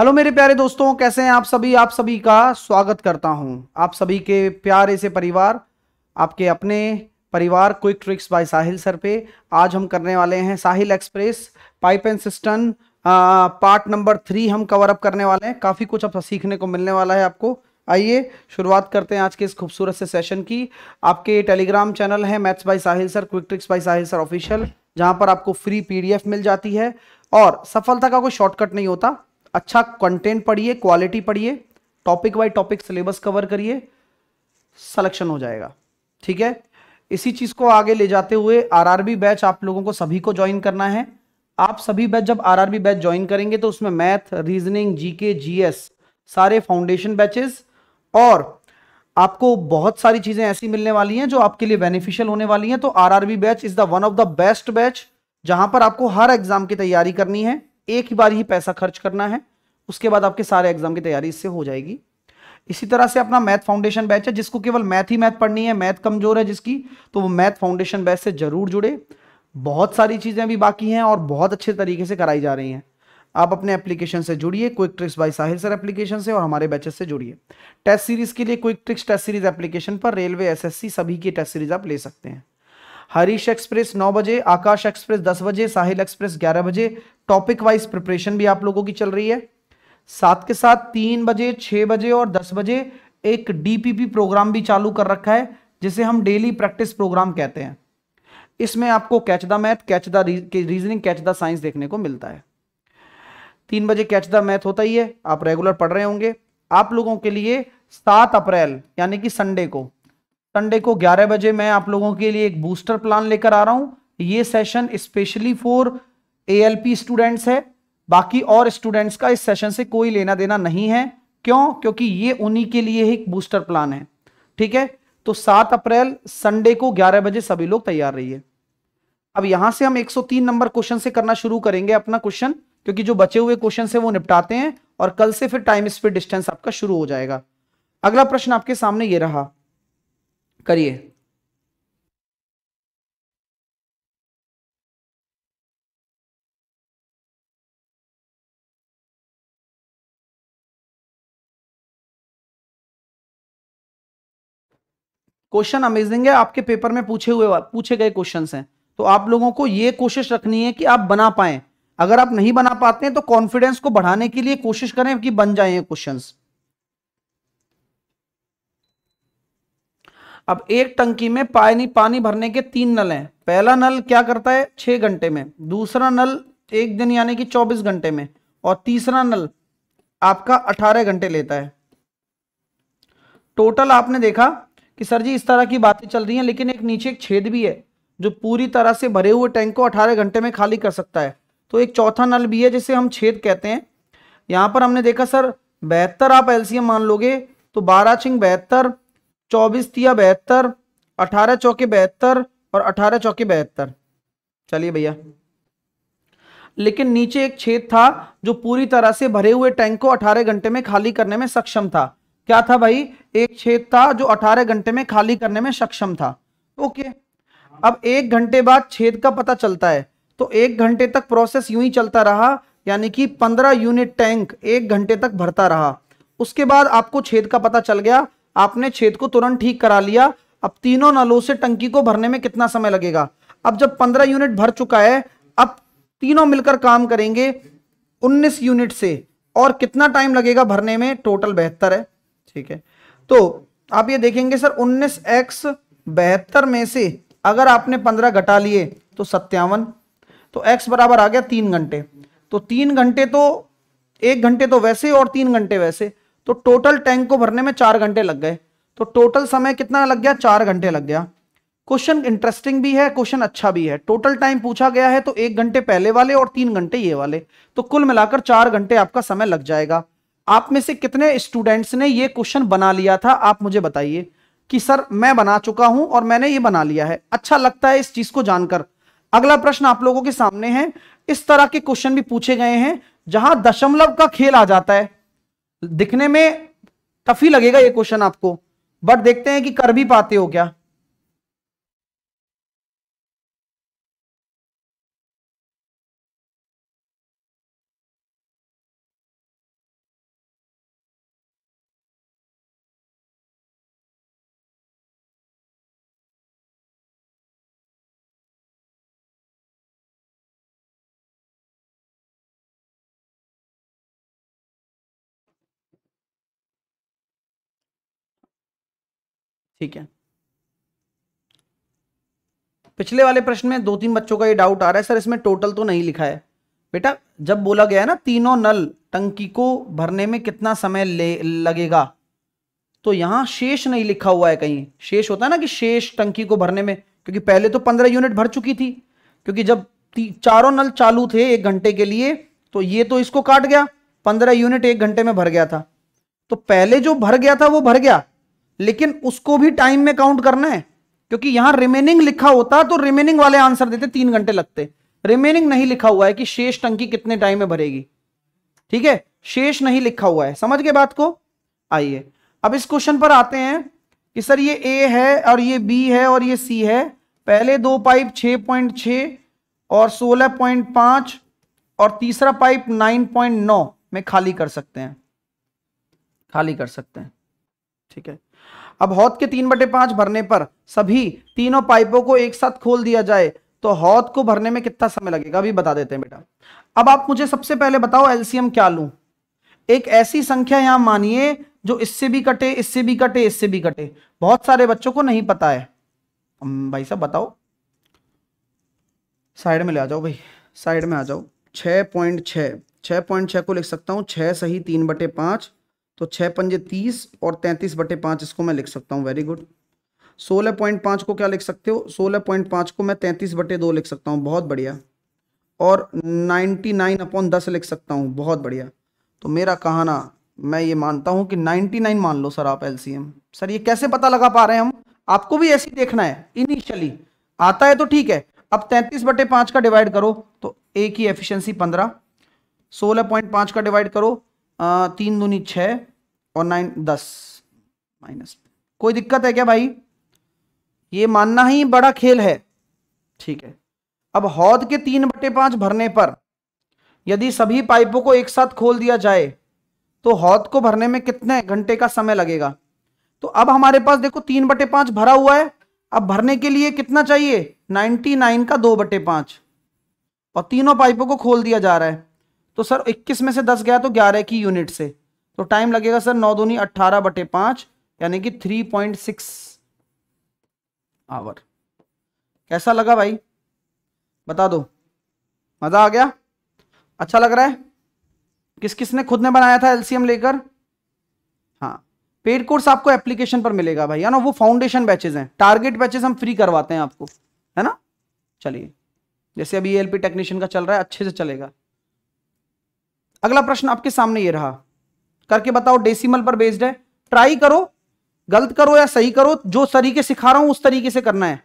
Hello मेरे प्यारे दोस्तों कैसे हैं आप सभी आप सभी का स्वागत करता हूं आप सभी के प्यारे से परिवार आपके अपने परिवार quick tricks by Sahil sir पे आज हम करने वाले हैं Sahil express pipe and system part number three हम कवर अप करने वाले हैं काफ़ी कुछ अब सीखने को मिलने वाला है आपको आइए शुरुआत करते हैं आज के इस खूबसूरत से सेशन की आपके टेलीग्राम चैनल है maths by Sahil sir quick tricks by Sahil sir official जहाँ पर आपको फ्री पी मिल जाती है और सफलता का कोई शॉर्टकट नहीं होता अच्छा कंटेंट पढ़िए क्वालिटी पढ़िए topic by topic syllabus cover करिए सलेक्शन हो जाएगा ठीक है इसी चीज को आगे ले जाते हुए आरआरबी बैच आप लोगों को सभी को ज्वाइन करना है आप सभी बैच जब आरआरबी बैच ज्वाइन करेंगे तो उसमें मैथ रीजनिंग जीके जीएस सारे फाउंडेशन बैचेस और आपको बहुत सारी चीजें ऐसी मिलने वाली हैं जो आपके लिए बेनिफिशियल होने वाली हैं तो RRB batch is the one of the best batch जहां पर आपको हर एग्जाम की तैयारी करनी है एक ही बार ही पैसा खर्च करना है उसके बाद आपके सारे एग्जाम की तैयारी इससे हो जाएगी इसी तरह से अपना मैथ फाउंडेशन बैच है जिसको केवल मैथ ही मैथ पढ़नी है मैथ कमजोर है जिसकी तो वो मैथ फाउंडेशन बैच से जरूर जुड़े बहुत सारी चीज़ें भी बाकी हैं और बहुत अच्छे तरीके से कराई जा रही हैं आप अपने एप्लीकेशन से जुड़िए quick tricks by Sahil sir application से और हमारे बैचेस से जुड़िए टेस्ट सीरीज के लिए quick tricks test series application पर रेलवे एसएससी सभी की टेस्ट सीरीज आप ले सकते हैं हरीश एक्सप्रेस नौ बजे आकाश एक्सप्रेस दस बजे साहिल एक्सप्रेस ग्यारह बजे टॉपिक वाइज प्रिपरेशन भी आप लोगों की चल रही है साथ के साथ तीन बजे छह बजे और दस बजे एक डीपीपी प्रोग्राम भी चालू कर रखा है जिसे हम डेली प्रैक्टिस प्रोग्राम कहते हैं इसमें आपको catch the math catch the reasoning catch the science देखने को मिलता है तीन बजे कैच द मैथ होता ही है आप रेगुलर पढ़ रहे होंगे आप लोगों के लिए सात अप्रैल यानी कि संडे को संडे को ग्यारह बजे मैं आप लोगों के लिए एक बूस्टर प्लान लेकर आ रहा हूं ये session specially for ALP students है बाकी और स्टूडेंट्स का इस सेशन से कोई लेना देना नहीं है क्यों क्योंकि ये उन्हीं के लिए ही बूस्टर प्लान है ठीक है तो 7 अप्रैल संडे को 11 बजे सभी लोग तैयार रहिए अब यहां से हम 103 नंबर क्वेश्चन से करना शुरू करेंगे अपना क्वेश्चन क्योंकि जो बचे हुए क्वेश्चन है वो निपटाते हैं और कल से फिर टाइम स्पीड डिस्टेंस आपका शुरू हो जाएगा अगला प्रश्न आपके सामने ये रहा करिए क्वेश्चन अमेजिंग है आपके पेपर में पूछे हुए पूछे गए क्वेश्चन हैं तो आप लोगों को ये कोशिश रखनी है कि आप बना पाए अगर आप नहीं बना पाते हैं तो कॉन्फिडेंस को बढ़ाने के लिए कोशिश करें कि बन जाए क्वेश्चन अब एक टंकी में पानी पानी भरने के तीन नल हैं पहला नल क्या करता है छह घंटे में दूसरा नल एक दिन यानी कि चौबीस घंटे में और तीसरा नल आपका अठारह घंटे लेता है टोटल आपने देखा कि सर जी इस तरह की बातें चल रही हैं लेकिन एक नीचे एक छेद भी है जो पूरी तरह से भरे हुए टैंक को 18 घंटे में खाली कर सकता है तो एक चौथा नल भी है जिसे हम छेद कहते हैं यहाँ पर हमने देखा सर बेहतर आप एलसीएम मान लोगे तो बारह छिंग बेहतर चौबीस तिया बेहतर अठारह चौके बेहतर और अठारह चौके बेहतर चलिए भैया लेकिन नीचे एक छेद था जो पूरी तरह से भरे हुए टैंक को अठारह घंटे में खाली करने में सक्षम था क्या था भाई एक छेद था जो 18 घंटे में खाली करने में सक्षम था ओके अब एक घंटे बाद छेद का पता चलता है तो एक घंटे तक प्रोसेस यूं ही चलता रहा यानी कि 15 यूनिट टैंक एक घंटे तक भरता रहा उसके बाद आपको छेद का पता चल गया आपने छेद को तुरंत ठीक करा लिया अब तीनों नलों से टंकी को भरने में कितना समय लगेगा अब जब पंद्रह यूनिट भर चुका है अब तीनों मिलकर काम करेंगे उन्नीस यूनिट से और कितना टाइम लगेगा भरने में टोटल बेहतर है ठीक है तो आप ये देखेंगे सर उन्नीस एक्स बहत्तर में से अगर आपने पंद्रह घटा लिए तो सत्तावन तो एक्स बराबर आ गया तीन घंटे तो तीन घंटे तो एक घंटे तो वैसे और तीन घंटे वैसे तो टोटल टैंक को भरने में चार घंटे लग गए तो टोटल समय कितना लग गया चार घंटे लग गया क्वेश्चन इंटरेस्टिंग भी है क्वेश्चन अच्छा भी है टोटल टाइम पूछा गया है तो एक घंटे पहले वाले और तीन घंटे ये वाले तो कुल मिलाकर चार घंटे आपका समय लग जाएगा आप में से कितने स्टूडेंट्स ने ये क्वेश्चन बना लिया था आप मुझे बताइए कि सर मैं बना चुका हूं और मैंने ये बना लिया है अच्छा लगता है इस चीज को जानकर अगला प्रश्न आप लोगों के सामने है इस तरह के क्वेश्चन भी पूछे गए हैं जहां दशमलव का खेल आ जाता है दिखने में टफी लगेगा ये क्वेश्चन आपको बट देखते हैं कि कर भी पाते हो क्या ठीक है पिछले वाले प्रश्न में दो तीन बच्चों का ये डाउट आ रहा है सर इसमें टोटल तो नहीं लिखा है बेटा जब बोला गया है ना तीनों नल टंकी को भरने में कितना समय ले लगेगा तो यहां शेष नहीं लिखा हुआ है कहीं शेष होता है ना कि शेष टंकी को भरने में क्योंकि पहले तो पंद्रह यूनिट भर चुकी थी क्योंकि जब चारों नल चालू थे एक घंटे के लिए तो ये तो इसको काट गया पंद्रह यूनिट एक घंटे में भर गया था तो पहले जो भर गया था वो भर गया लेकिन उसको भी टाइम में काउंट करना है क्योंकि यहां रिमेनिंग लिखा होता तो रिमेनिंग वाले आंसर देते तीन घंटे लगते रिमेनिंग नहीं लिखा हुआ है कि शेष टंकी कितने टाइम में भरेगी ठीक है शेष नहीं लिखा हुआ है समझ के बात को आइए अब इस क्वेश्चन पर आते हैं कि सर ये ए है और ये बी है और ये सी है पहले दो पाइप 6.6 और 16.5 और तीसरा पाइप 9.9 में खाली कर सकते हैं खाली कर सकते हैं ठीक है अब हौद के तीन बटे पांच भरने पर सभी तीनों पाइपों को एक साथ खोल दिया जाए तो हौद को भरने में कितना समय लगेगा अभी बता देते हैं बेटा अब आप मुझे सबसे पहले बताओ एलसीएम क्या लू एक ऐसी संख्या यहां मानिए जो इससे भी कटे इससे भी कटे इससे भी कटे बहुत सारे बच्चों को नहीं पता है भाई साहब बताओ साइड में ले आ जाओ भाई साइड में आ जाओ छ पॉइंट छ पॉइंट छ को लिख सकता हूं छह सही तीन बटे पांच तो छः पंजे तीस और तैंतीस बटे पाँच इसको मैं लिख सकता हूँ वेरी गुड सोलह पॉइंट पाँच को क्या लिख सकते हो सोलह पॉइंट पाँच को मैं तैंतीस बटे दो लिख सकता हूँ बहुत बढ़िया और नाइन्टी नाइन अपॉन दस लिख सकता हूँ बहुत बढ़िया तो मेरा कहना मैं ये मानता हूँ कि नाइन्टी नाइन मान लो सर आप एम सर ये कैसे पता लगा पा रहे हैं हम आपको भी ऐसे देखना है इनिशियली आता है तो ठीक है अब तैंतीस बटे पाँच का डिवाइड करो तो ए की एफिशियंसी पंद्रह सोलह पॉइंट पाँच का डिवाइड करो आ, तीन दूनी छः और नाइन दस माइनस कोई दिक्कत है क्या भाई ये मानना ही बड़ा खेल है ठीक है अब हौद के तीन बटे पांच भरने पर यदि सभी पाइपों को एक साथ खोल दिया जाए तो हौद को भरने में कितने घंटे का समय लगेगा तो अब हमारे पास देखो तीन बटे पांच भरा हुआ है अब भरने के लिए कितना चाहिए 99 का दो बटे पांच और तीनों पाइपों को खोल दिया जा रहा है तो सर 21 में से 10 गया तो 11 की यूनिट से तो टाइम लगेगा सर नौ दूनी अट्ठारह बटे पांच यानी कि थ्री पॉइंट सिक्स आवर कैसा लगा भाई बता दो मजा आ गया अच्छा लग रहा है किस किस ने खुद ने बनाया था एलसीएम लेकर हाँ पेड कोर्स आपको एप्लीकेशन पर मिलेगा भाई है ना वो फाउंडेशन बैचेज हैं टारगेट बैचेज हम फ्री करवाते हैं आपको है ना चलिए जैसे अभी एलपी टेक्नीशियन का चल रहा है अच्छे से चलेगा अगला प्रश्न आपके सामने ये रहा करके बताओ डेसिमल पर बेस्ड है ट्राई करो गलत करो या सही करो जो तरीके सिखा रहा हूं उस तरीके से करना है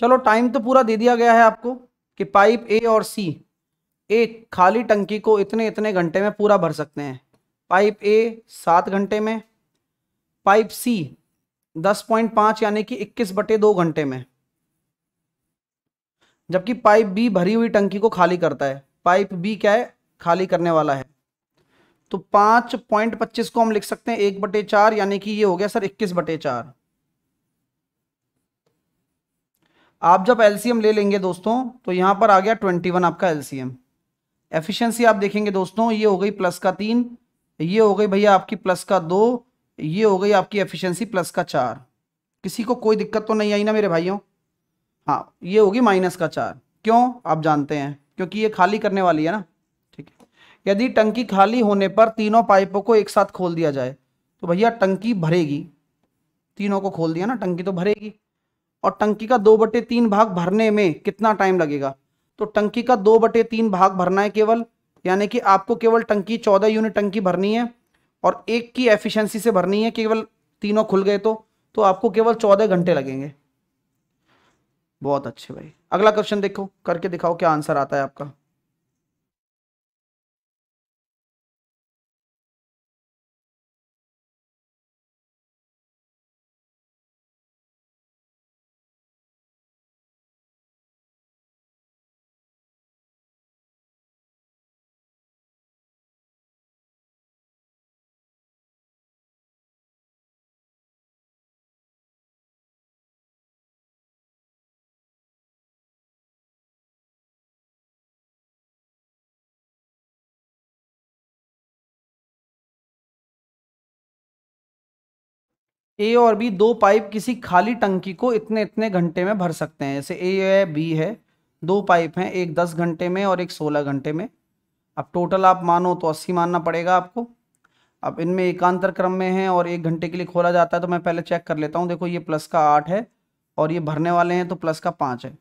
चलो टाइम तो पूरा दे दिया गया है आपको कि पाइप ए और सी एक खाली टंकी को इतने इतने घंटे में पूरा भर सकते हैं पाइप ए सात घंटे में पाइप सी दस पॉइंट पाँच यानी कि इक्कीस बटे दो घंटे में जबकि पाइप बी भरी हुई टंकी को खाली करता है पाइप बी क्या है खाली करने वाला है तो पाँच पॉइंट पच्चीस को हम लिख सकते हैं एक बटे चार यानी कि ये हो गया सर इक्कीस बटे चार आप जब एलसीएम ले लेंगे दोस्तों तो यहां पर आ गया ट्वेंटी वन आपका एलसीएम एफिशिएंसी आप देखेंगे दोस्तों ये हो गई प्लस का तीन ये हो गई भैया आपकी प्लस का दो ये हो गई आपकी एफिशिएंसी प्लस का चार किसी को कोई दिक्कत तो नहीं आई ना मेरे भाइयों हाँ ये होगी माइनस का चार क्यों आप जानते हैं क्योंकि ये खाली करने वाली है ना ठीक है यदि टंकी खाली होने पर तीनों पाइपों को एक साथ खोल दिया जाए तो भैया टंकी भरेगी तीनों को खोल दिया ना टंकी तो भरेगी और टंकी का दो बटे तीन भाग भरने में कितना टाइम लगेगा तो टंकी का दो बटे तीन भाग भरना है केवल यानी कि आपको केवल टंकी चौदह यूनिट टंकी भरनी है और एक की एफिशिएंसी से भरनी है केवल तीनों खुल गए तो तो आपको केवल चौदह घंटे लगेंगे बहुत अच्छे भाई अगला क्वेश्चन देखो करके दिखाओ क्या आंसर आता है आपका ए और बी दो पाइप किसी खाली टंकी को इतने इतने घंटे में भर सकते हैं जैसे ए है बी है दो पाइप हैं एक दस घंटे में और एक सोलह घंटे में अब टोटल आप मानो तो अस्सी मानना पड़ेगा आपको अब इनमें एकांतर क्रम में है और एक घंटे के लिए खोला जाता है तो मैं पहले चेक कर लेता हूँ देखो ये प्लस का आठ है और ये भरने वाले हैं तो प्लस का पाँच है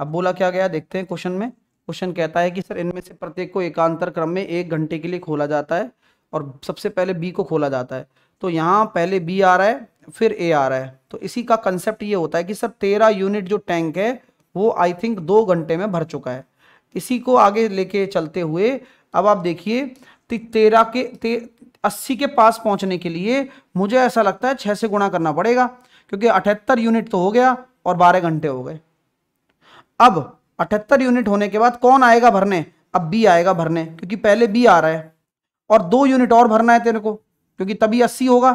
अब बोला क्या गया देखते हैं क्वेश्चन में क्वेश्चन कहता है कि सर इनमें से प्रत्येक को एकांतर क्रम में एक घंटे के लिए खोला जाता है और सबसे पहले बी को खोला जाता है तो यहाँ पहले बी आ रहा है फिर ए आ रहा है तो इसी का कंसेप्ट ये होता है कि सर तेरह यूनिट जो टैंक है वो आई थिंक दो घंटे में भर चुका है इसी को आगे लेके चलते हुए अब आप देखिए तेरह के ते, अस्सी के पास पहुंचने के लिए मुझे ऐसा लगता है छः से गुणा करना पड़ेगा क्योंकि अठहत्तर यूनिट तो हो गया और बारह घंटे हो गए अब अठहत्तर यूनिट होने के बाद कौन आएगा भरने अब बी आएगा भरने क्योंकि पहले बी आ रहा है और दो यूनिट और भरना है तेरे को क्योंकि तभी अस्सी होगा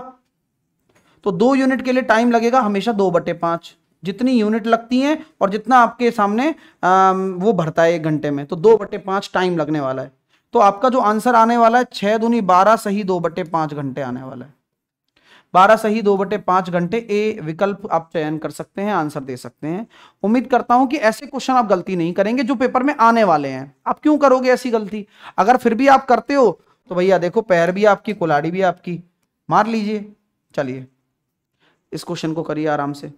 तो दो यूनिट के लिए टाइम लगेगा हमेशा दो बटे पांच जितनी यूनिट लगती हैं और जितना आपके सामने आ, वो भरता है एक घंटे में तो दो बटे पांच टाइम लगने वाला है तो आपका जो आंसर आने वाला है छह दूनी बारह सही दो बटे पांच घंटे आने वाला है बारह सही दो बटे पांच घंटे ए विकल्प आप चयन कर सकते हैं आंसर दे सकते हैं उम्मीद करता हूं कि ऐसे क्वेश्चन आप गलती नहीं करेंगे जो पेपर में आने वाले हैं आप क्यों करोगे ऐसी गलती अगर फिर भी आप करते हो तो भैया देखो पैर भी आपकी कुलाड़ी भी आपकी मार लीजिए चलिए इस क्वेश्चन को करिए आराम से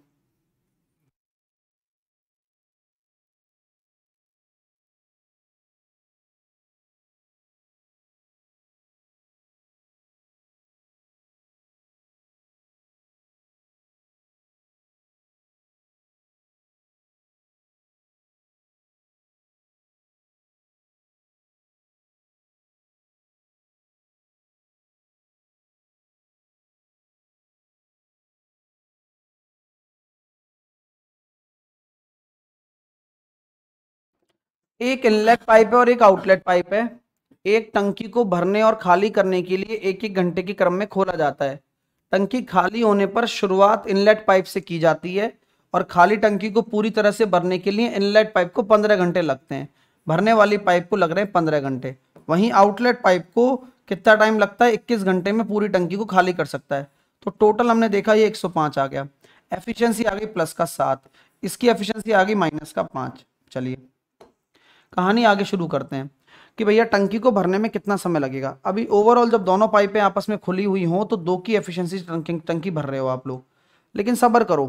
एक इनलेट पाइप है और एक आउटलेट पाइप है एक टंकी को भरने और खाली करने के लिए एक एक घंटे के क्रम में खोला जाता है टंकी खाली होने पर शुरुआत इनलेट पाइप से की जाती है और खाली टंकी को पूरी तरह से भरने के लिए इनलेट पाइप को पंद्रह घंटे लगते हैं भरने वाली पाइप को लग रहे हैं पंद्रह घंटे वहीं आउटलेट पाइप को कितना टाइम लगता है इक्कीस घंटे में पूरी टंकी को खाली कर सकता है तो टोटल हमने देखा ये एक आ गया एफिशियंसी आ गई प्लस का सात इसकी एफिशियंसी आ गई माइनस का पाँच चलिए कहानी आगे शुरू करते हैं कि भैया टंकी को भरने में कितना समय लगेगा अभी ओवरऑल जब दोनों पाइपें आपस में खुली हुई हों तो दो की एफिशिएंसी टंकी टंकी भर रहे हो आप लोग लेकिन सब्र करो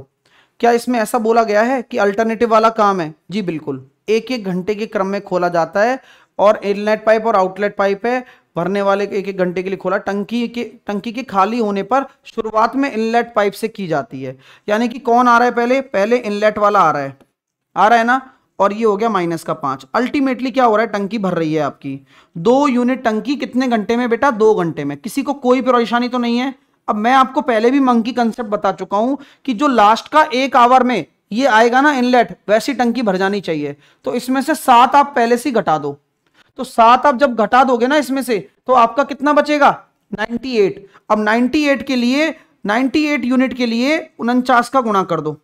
क्या इसमें ऐसा बोला गया है कि अल्टरनेटिव वाला काम है जी बिल्कुल एक एक घंटे के क्रम में खोला जाता है और इनलेट पाइप और आउटलेट पाइप है भरने वाले एक एक घंटे के लिए खोला टंकी के टंकी के खाली होने पर शुरुआत में इनलेट पाइप से की जाती है यानी कि कौन आ रहा है पहले पहले इनलेट वाला आ रहा है आ रहा है ना और ये हो गया माइनस का पांच अल्टीमेटली क्या हो रहा है टंकी भर रही है आपकी दो यूनिट टंकी कितने घंटे में बेटा दो घंटे में किसी को कोई परेशानी तो नहीं है अब मैं आपको पहले भी मंकी कंसेप्ट बता चुका हूं कि जो लास्ट का एक आवर में ये आएगा ना इनलेट वैसी टंकी भर जानी चाहिए तो इसमें से सात आप पहले से घटा दो तो सात आप जब घटा दोगे ना इसमें से तो आपका कितना बचेगा 98 अब 98 के लिए 98 यूनिट के लिए उनचास का गुणा कर दो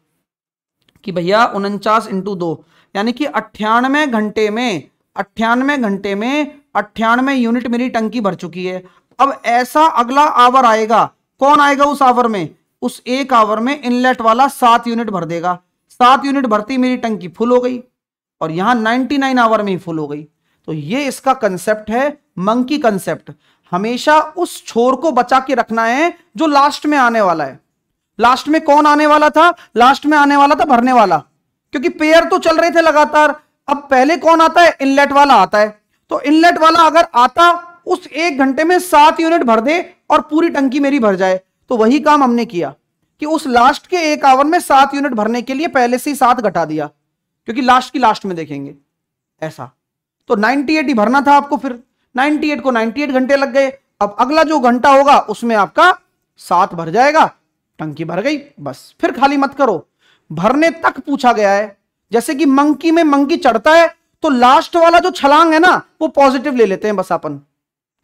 कि भैया उनचास इंटू दो यानी कि अट्ठानवे घंटे में अट्ठानवे घंटे में अट्ठानवे यूनिट मेरी टंकी भर चुकी है अब ऐसा अगला आवर आएगा कौन आएगा उस आवर में उस एक आवर में इनलेट वाला सात यूनिट भर देगा सात यूनिट भरती मेरी टंकी फुल हो गई और यहां नाइनटी नाइन आवर में ही फुल हो गई तो ये इसका कंसेप्ट है मंकी कंसेप्ट हमेशा उस छोर को बचा के रखना है जो लास्ट में आने वाला है लास्ट में कौन आने वाला था लास्ट में आने वाला था भरने वाला क्योंकि पेयर तो चल रहे थे लगातार अब पहले कौन आता है इनलेट वाला आता है तो इनलेट वाला अगर आता उस एक घंटे में सात यूनिट भर दे और पूरी टंकी मेरी भर जाए तो वही काम हमने किया कि उस लास्ट के एक आवर में सात यूनिट भरने के लिए पहले से ही सात घटा दिया क्योंकि लास्ट की लास्ट में देखेंगे ऐसा तो 98 ही भरना था आपको फिर 98 को 98 घंटे लग गए अब अगला जो घंटा होगा उसमें आपका सात भर जाएगा टंकी भर गई बस फिर खाली मत करो भरने तक पूछा गया है जैसे कि मंकी में मंकी चढ़ता है तो लास्ट वाला जो छलांग है ना वो पॉजिटिव ले लेते हैं बस अपन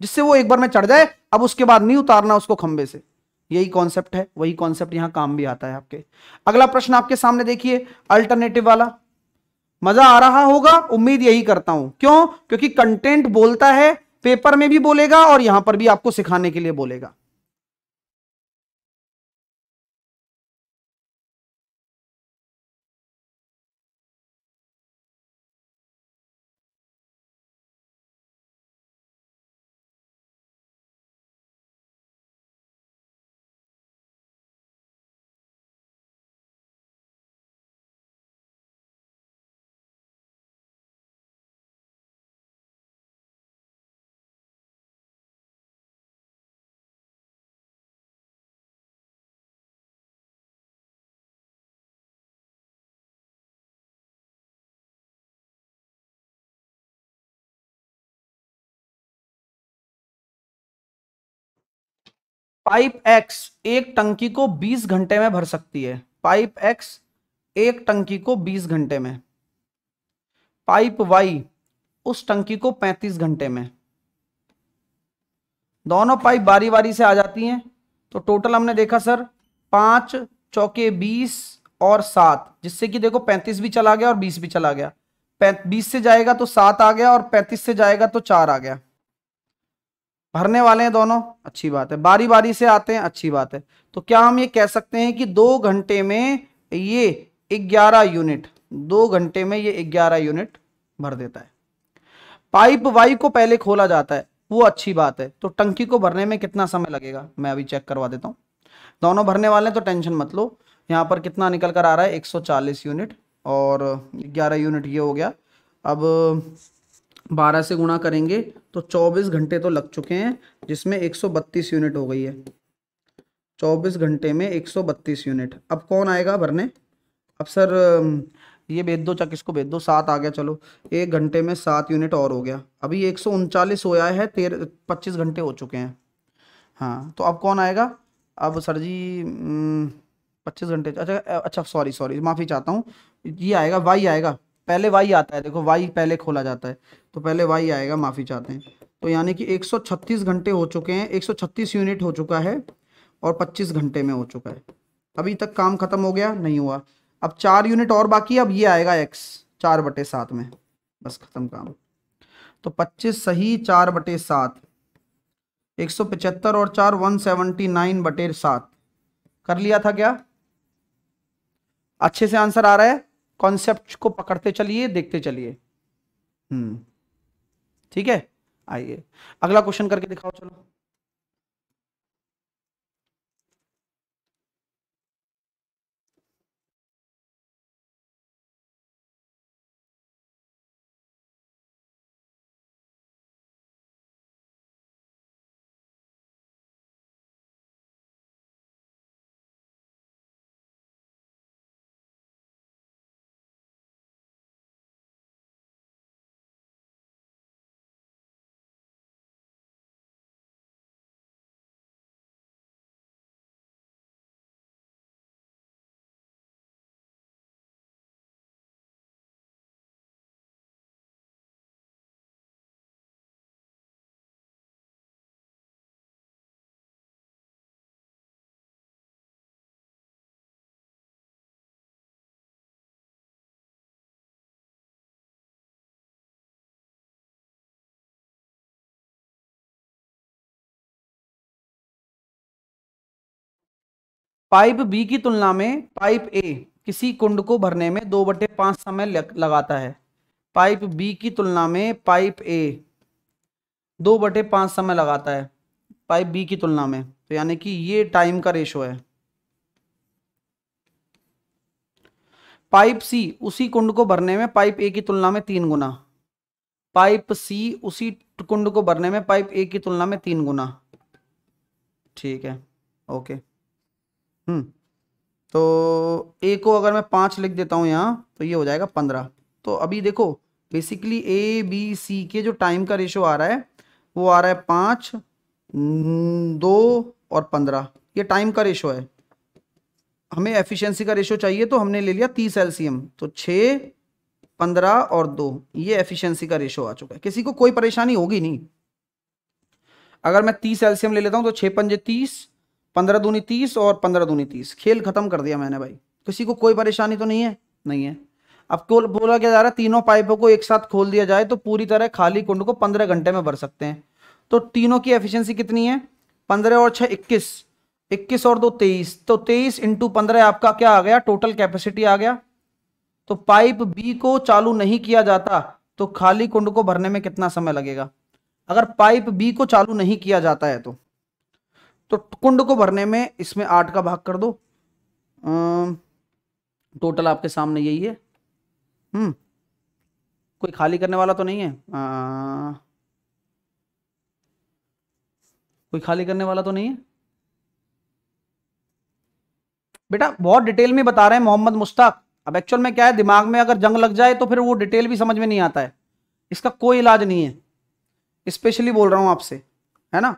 जिससे वो एक बार में चढ़ जाए अब उसके बाद नहीं उतारना उसको खंबे से यही कॉन्सेप्ट है वही कॉन्सेप्ट यहां काम भी आता है आपके अगला प्रश्न आपके सामने देखिए अल्टरनेटिव वाला मजा आ रहा होगा उम्मीद यही करता हूं क्यों क्योंकि कंटेंट बोलता है पेपर में भी बोलेगा और यहां पर भी आपको सिखाने के लिए बोलेगा पाइप एक्स एक टंकी को 20 घंटे में भर सकती है पाइप एक्स एक टंकी को 20 घंटे में पाइप वाई उस टंकी को 35 घंटे में दोनों पाइप बारी बारी से आ जाती हैं तो टोटल हमने देखा सर पांच चौके बीस और सात जिससे कि देखो पैंतीस भी चला गया और बीस भी चला गया बीस से जाएगा तो सात आ गया और पैंतीस से जाएगा तो चार आ गया भरने वाले हैं दोनों अच्छी बात है बारी बारी से आते हैं अच्छी बात है तो क्या हम ये कह सकते हैं कि दो घंटे में ये ग्यारह यूनिट दो घंटे में ये ग्यारह यूनिट भर देता है पाइप वाई को पहले खोला जाता है वो अच्छी बात है तो टंकी को भरने में कितना समय लगेगा मैं अभी चेक करवा देता हूँ दोनों भरने वाले हैं तो टेंशन मत लो यहाँ पर कितना निकल कर आ रहा है 140 यूनिट और 11 यूनिट ये हो गया अब बारह से गुणा करेंगे तो चौबीस घंटे तो लग चुके हैं जिसमें एक सौ बत्तीस यूनिट हो गई है चौबीस घंटे में एक सौ बत्तीस यूनिट अब कौन आएगा भरने अब सर ये भेज दो चक इसको भेज दो सात आ गया चलो एक घंटे में सात यूनिट और हो गया अभी एक सौ उनचालीस होया है तेरह पच्चीस घंटे हो चुके हैं हाँ तो अब कौन आएगा अब सर जी पच्चीस घंटे अच्छा अच्छा सॉरी सॉरी माफ़ी चाहता हूँ ये आएगा वाई आएगा पहले वाई आता है देखो वाई पहले खोला जाता है तो पहले वाई आएगा माफ़ी चाहते हैं तो यानी कि 136 घंटे हो चुके हैं 136 यूनिट हो चुका है और 25 घंटे में हो चुका है अभी तक काम खत्म हो गया नहीं हुआ अब चार यूनिट और बाकी अब ये आएगा एक्स चार बटे सात में बस खत्म काम तो 25 सही चार बटे सात एक सौ पचहत्तर और चार वन सेवनटी नाइन बटे सात कर लिया था क्या अच्छे से आंसर आ रहा है कॉन्सेप्ट को पकड़ते चलिए देखते चलिए हम्म ठीक है आइए अगला क्वेश्चन करके दिखाओ चलो पाइप बी की तुलना में पाइप ए किसी कुंड को भरने में दो बटे पांच समय लगाता है पाइप बी की तुलना में पाइप ए दो बटे पांच समय लगाता है पाइप बी की तुलना में तो यानी कि ये टाइम का रेशो है पाइप सी उसी कुंड को भरने में पाइप ए की तुलना में तीन गुना पाइप सी उसी कुंड को भरने में पाइप ए की तुलना में तीन गुना ठीक है ओके हम्म, तो ए को अगर मैं पाँच लिख देता हूँ यहाँ तो ये हो जाएगा पंद्रह तो अभी देखो बेसिकली ए बी सी के जो टाइम का रेशो आ रहा है वो आ रहा है पाँच दो और पंद्रह ये टाइम का रेशो है हमें एफिशिएंसी का रेशो चाहिए तो हमने ले लिया तीस एलसीएम तो छः पंद्रह और दो ये एफिशिएंसी का रेशो आ चुका है किसी को कोई परेशानी होगी नहीं अगर मैं तीस एलसीएम ले लेता हूँ तो छः पंजे तीस पंद्रह दूनी तीस और पंद्रह दूनी तीस खेल खत्म कर दिया मैंने भाई किसी को कोई परेशानी तो नहीं है नहीं है अब बोला क्या जा रहा है तीनों पाइपों को एक साथ खोल दिया जाए तो पूरी तरह खाली कुंड को पंद्रह घंटे में भर सकते हैं तो तीनों की एफिशिएंसी कितनी है पंद्रह और छः इक्कीस इक्कीस और दो तेईस तो तेईस इंटू पंद्रह आपका क्या आ गया टोटल कैपेसिटी आ गया तो पाइप बी को चालू नहीं किया जाता तो खाली कुंड को भरने में कितना समय लगेगा अगर पाइप बी को चालू नहीं किया जाता है तो तो कुंड को भरने में इसमें आठ का भाग कर दो टोटल आपके सामने यही है हम्म कोई खाली करने वाला तो नहीं है आ, कोई खाली करने वाला तो नहीं है बेटा बहुत डिटेल में बता रहे हैं मोहम्मद मुश्ताक अब एक्चुअल में क्या है दिमाग में अगर जंग लग जाए तो फिर वो डिटेल भी समझ में नहीं आता है इसका कोई इलाज नहीं है स्पेशली बोल रहा हूँ आपसे है ना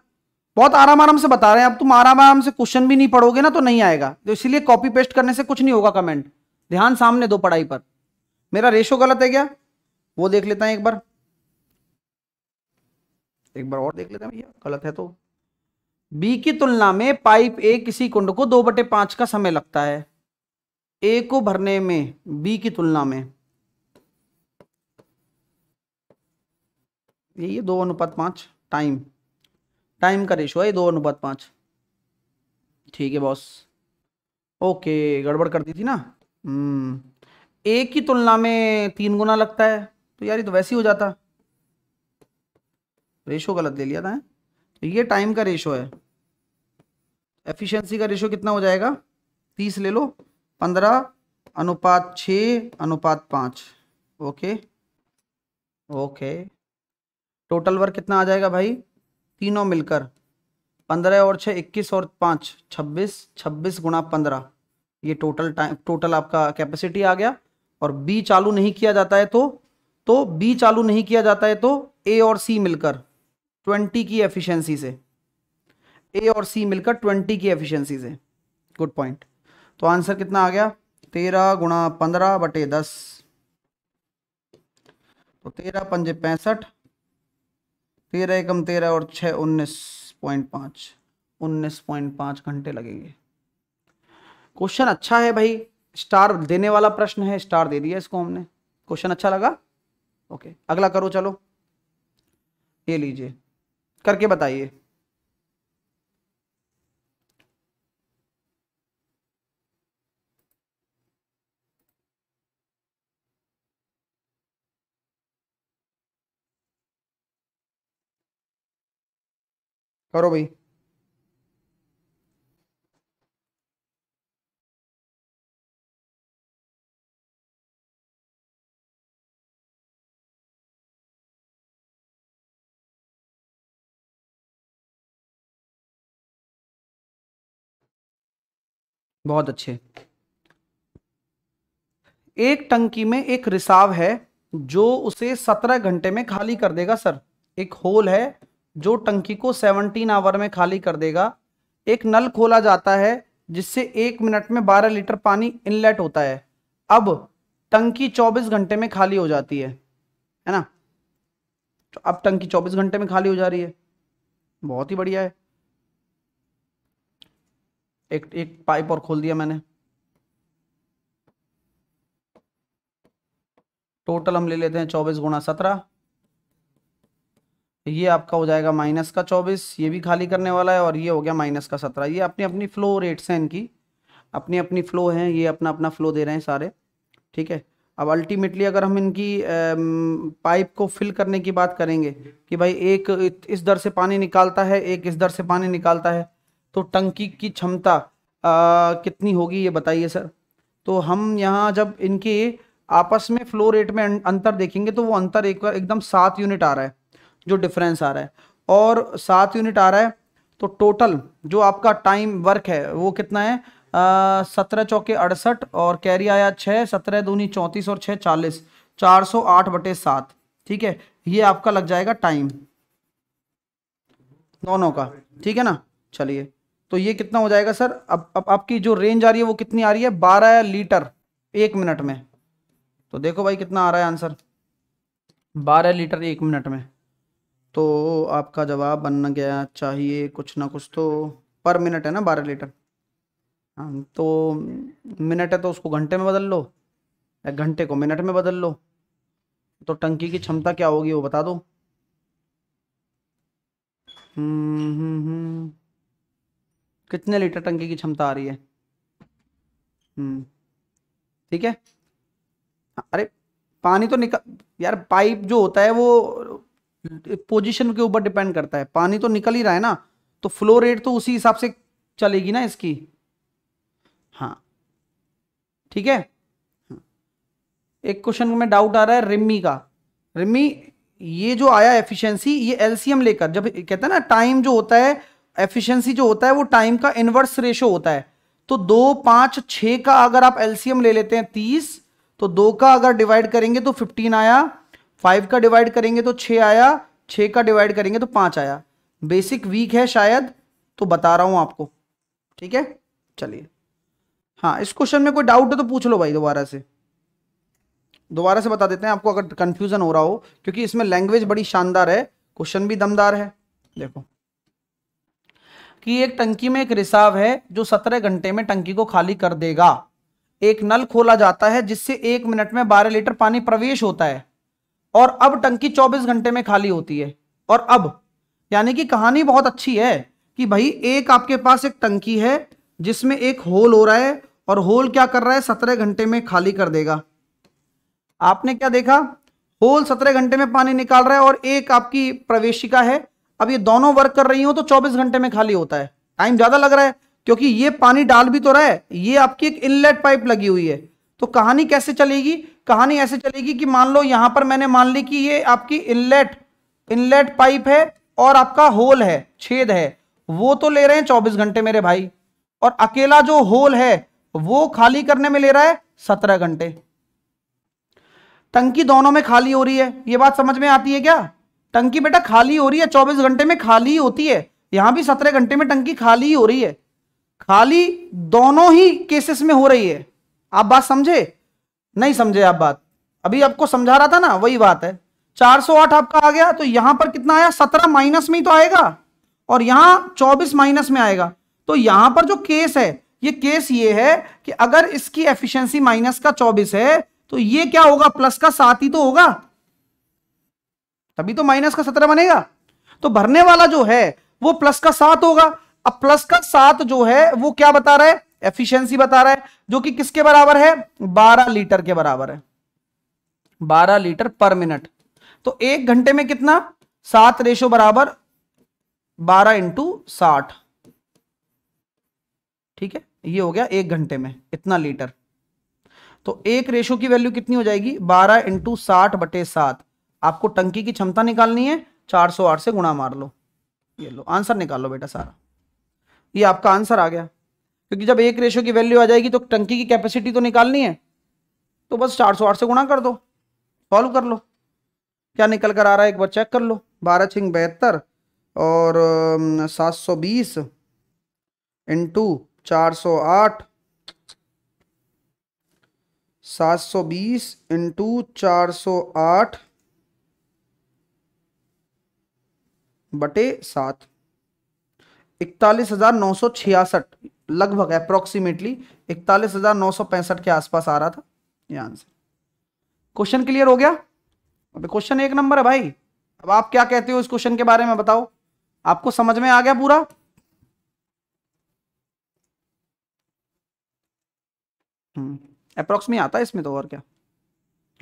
बहुत आराम आराम से बता रहे हैं अब तुम आराम आराम से क्वेश्चन भी नहीं पढ़ोगे ना तो नहीं आएगा तो इसलिए कॉपी पेस्ट करने से कुछ नहीं होगा कमेंट ध्यान सामने दो पढ़ाई पर मेरा रेशो गलत है क्या वो देख लेते हैं एक बार एक बार और देख लेते हैं भैया गलत है तो बी की तुलना में पाइप ए किसी कुंड को दो बटे पांच का समय लगता है ए को भरने में बी की तुलना में यही दो अनुपात पांच टाइम टाइम का रेशो है दो अनुपात पाँच ठीक है बॉस ओके गड़बड़ कर दी थी ना हम्म। एक की तुलना में तीन गुना लगता है तो यार ये तो वैसे ही हो जाता रेशो गलत ले लिया था तो ये टाइम का रेशो है एफिशिएंसी का रेशो कितना हो जाएगा तीस ले लो पंद्रह अनुपात छ अनुपात पाँच ओके ओके टोटल वर्क कितना आ जाएगा भाई तीनों मिलकर पंद्रह और छः इक्कीस और पाँच छब्बीस छब्बीस गुणा पंद्रह ये टोटल टाइम टोटल आपका कैपेसिटी आ गया और बी चालू नहीं किया जाता है तो तो बी चालू नहीं किया जाता है तो ए और सी मिलकर ट्वेंटी की एफिशिएंसी से ए और सी मिलकर ट्वेंटी की एफिशिएंसी से गुड पॉइंट तो आंसर कितना आ गया तेरह गुणा पंद्रह बटे दस तो तेरह पंजे पैंसठ तेरह एकम तेरह और छः उन्नीस पॉइंट पाँच उन्नीस पॉइंट पाँच घंटे लगेंगे क्वेश्चन अच्छा है भाई स्टार देने वाला प्रश्न है स्टार दे दिया इसको हमने क्वेश्चन अच्छा लगा ओके अगला करो चलो ये लीजिए करके बताइए करो भाई बहुत अच्छे एक टंकी में एक रिसाव है जो उसे सत्रह घंटे में खाली कर देगा सर एक होल है जो टंकी को 17 आवर में खाली कर देगा एक नल खोला जाता है जिससे एक मिनट में 12 लीटर पानी इनलेट होता है अब टंकी 24 घंटे में खाली हो जाती है है ना तो अब टंकी 24 घंटे में खाली हो जा रही है बहुत ही बढ़िया है एक एक पाइप और खोल दिया मैंने टोटल हम ले लेते हैं चौबीस गुणा सत्रह तो ये आपका हो जाएगा माइनस का चौबीस ये भी खाली करने वाला है और ये हो गया माइनस का सत्रह ये अपनी अपनी फ़्लो रेट्स हैं इनकी अपनी अपनी फ़्लो हैं ये अपना अपना फ़्लो दे रहे हैं सारे ठीक है अब अल्टीमेटली अगर हम इनकी पाइप को फिल करने की बात करेंगे कि भाई एक इस दर से पानी निकालता है एक इस दर से पानी निकालता है तो टंकी की क्षमता कितनी होगी ये बताइए सर तो हम यहाँ जब इनके आपस में फ्लो रेट में अं, अंतर देखेंगे तो वो अंतर एक एकदम सात यूनिट आ रहा है जो डिफरेंस आ रहा है और सात यूनिट आ रहा है तो टोटल जो आपका टाइम वर्क है वो कितना है सत्रह चौके अड़सठ और कैरी आया छः सत्रह दूनी चौंतीस और छः चालीस चार सौ आठ बटे सात ठीक है ये आपका लग जाएगा टाइम दोनों का ठीक है ना चलिए तो ये कितना हो जाएगा सर अब अब आपकी जो रेंज आ रही है वो कितनी आ रही है बारह लीटर एक मिनट में तो देखो भाई कितना आ रहा है आंसर बारह लीटर एक मिनट में तो आपका जवाब बन गया चाहिए कुछ ना कुछ तो पर मिनट है ना बारह लीटर हाँ तो मिनट है तो उसको घंटे में बदल लो या घंटे को मिनट में बदल लो तो टंकी की क्षमता क्या होगी वो बता दो हम्म, हम्म, हम्म। कितने लीटर टंकी की क्षमता आ रही है हम्म, ठीक है अरे पानी तो निकल यार पाइप जो होता है वो पोजीशन के ऊपर डिपेंड करता है पानी तो निकल ही रहा है ना तो फ्लो रेट तो उसी हिसाब से चलेगी ना इसकी हाँ ठीक है हाँ। एक क्वेश्चन में डाउट आ रहा है रिम्मी का रिम्मी ये जो आया एफिशिएंसी ये एलसीएम लेकर जब कहते हैं ना टाइम जो होता है एफिशिएंसी जो होता है वो टाइम का इनवर्स रेशो होता है तो दो पांच छ का अगर आप एलसीएम ले लेते हैं तीस तो दो का अगर डिवाइड करेंगे तो फिफ्टीन आया फाइव का डिवाइड करेंगे तो छः आया छः का डिवाइड करेंगे तो पाँच आया बेसिक वीक है शायद तो बता रहा हूँ आपको ठीक है चलिए हाँ इस क्वेश्चन में कोई डाउट है तो पूछ लो भाई दोबारा से दोबारा से बता देते हैं आपको अगर कन्फ्यूजन हो रहा हो क्योंकि इसमें लैंग्वेज बड़ी शानदार है क्वेश्चन भी दमदार है देखो कि एक टंकी में एक रिसाव है जो सत्रह घंटे में टंकी को खाली कर देगा एक नल खोला जाता है जिससे एक मिनट में बारह लीटर पानी प्रवेश होता है और अब टंकी 24 घंटे में खाली होती है और अब यानी कि कहानी बहुत अच्छी है कि भाई एक आपके पास एक टंकी है जिसमें एक होल हो रहा है और होल क्या कर रहा है सत्रह घंटे में खाली कर देगा आपने क्या देखा होल सत्रह घंटे में पानी निकाल रहा है और एक आपकी प्रवेशिका है अब ये दोनों वर्क कर रही हो तो चौबीस घंटे में खाली होता है टाइम ज्यादा लग रहा है क्योंकि ये पानी डाल भी तो रहा है ये आपकी एक इनलेट पाइप लगी हुई है तो कहानी कैसे चलेगी कहानी ऐसे चलेगी कि मान लो यहां पर मैंने मान ली कि ये आपकी इनलेट इनलेट पाइप है और आपका होल है छेद है वो तो ले रहे हैं चौबीस घंटे मेरे भाई और अकेला जो होल है वो खाली करने में ले रहा है सत्रह घंटे टंकी दोनों में खाली हो रही है ये बात समझ में आती है क्या टंकी बेटा खाली हो रही है चौबीस घंटे में खाली होती है यहां भी सत्रह घंटे में टंकी खाली हो रही है खाली दोनों ही केसेस में हो रही है आप बात समझे नहीं समझे आप बात अभी आपको समझा रहा था ना वही बात है 408 आपका आ गया तो यहां पर कितना आया 17 माइनस में ही तो आएगा और यहां 24 माइनस में आएगा तो यहां पर जो केस है ये केस ये है कि अगर इसकी एफिशिएंसी माइनस का 24 है तो ये क्या होगा प्लस का सात ही तो होगा तभी तो माइनस का सत्रह बनेगा तो भरने वाला जो है वो प्लस का सात होगा अब प्लस का सात जो है वो क्या बता रहा है एफिशिएंसी बता रहा है जो कि किसके बराबर है 12 लीटर के बराबर है 12 लीटर पर मिनट तो एक घंटे में कितना सात रेशो बराबर 12 इंटू साठ ठीक है ये हो गया एक घंटे में इतना लीटर तो एक रेशो की वैल्यू कितनी हो जाएगी 12 इंटू साठ बटे सात आपको टंकी की क्षमता निकालनी है 408 से गुणा मार लो ये लो आंसर निकाल लो बेटा सारा ये आपका आंसर आ गया क्योंकि जब एक रेशो की वैल्यू आ जाएगी तो टंकी की कैपेसिटी तो निकालनी है तो बस चार सौ आठ से गुणा कर दो सॉल्व कर लो क्या निकल कर आ रहा है एक बार चेक कर लो बारह छिंग बहत्तर और सात सौ बीस इंटू चार सौ आठ सात सौ बीस इंटू चार सौ आठ बटे सात इकतालीस हजार नौ सौ छियासठ लगभग अप्रोक्सीमेटली इकतालीस हजार नौ सौ पैंसठ के आसपास आ रहा था ये आंसर क्वेश्चन क्लियर हो गया अबे क्वेश्चन एक नंबर है भाई अब आप क्या कहते हो इस क्वेश्चन के बारे में बताओ आपको समझ में आ गया पूरा अप्रोक्स हम्म, में आता है इसमें तो और क्या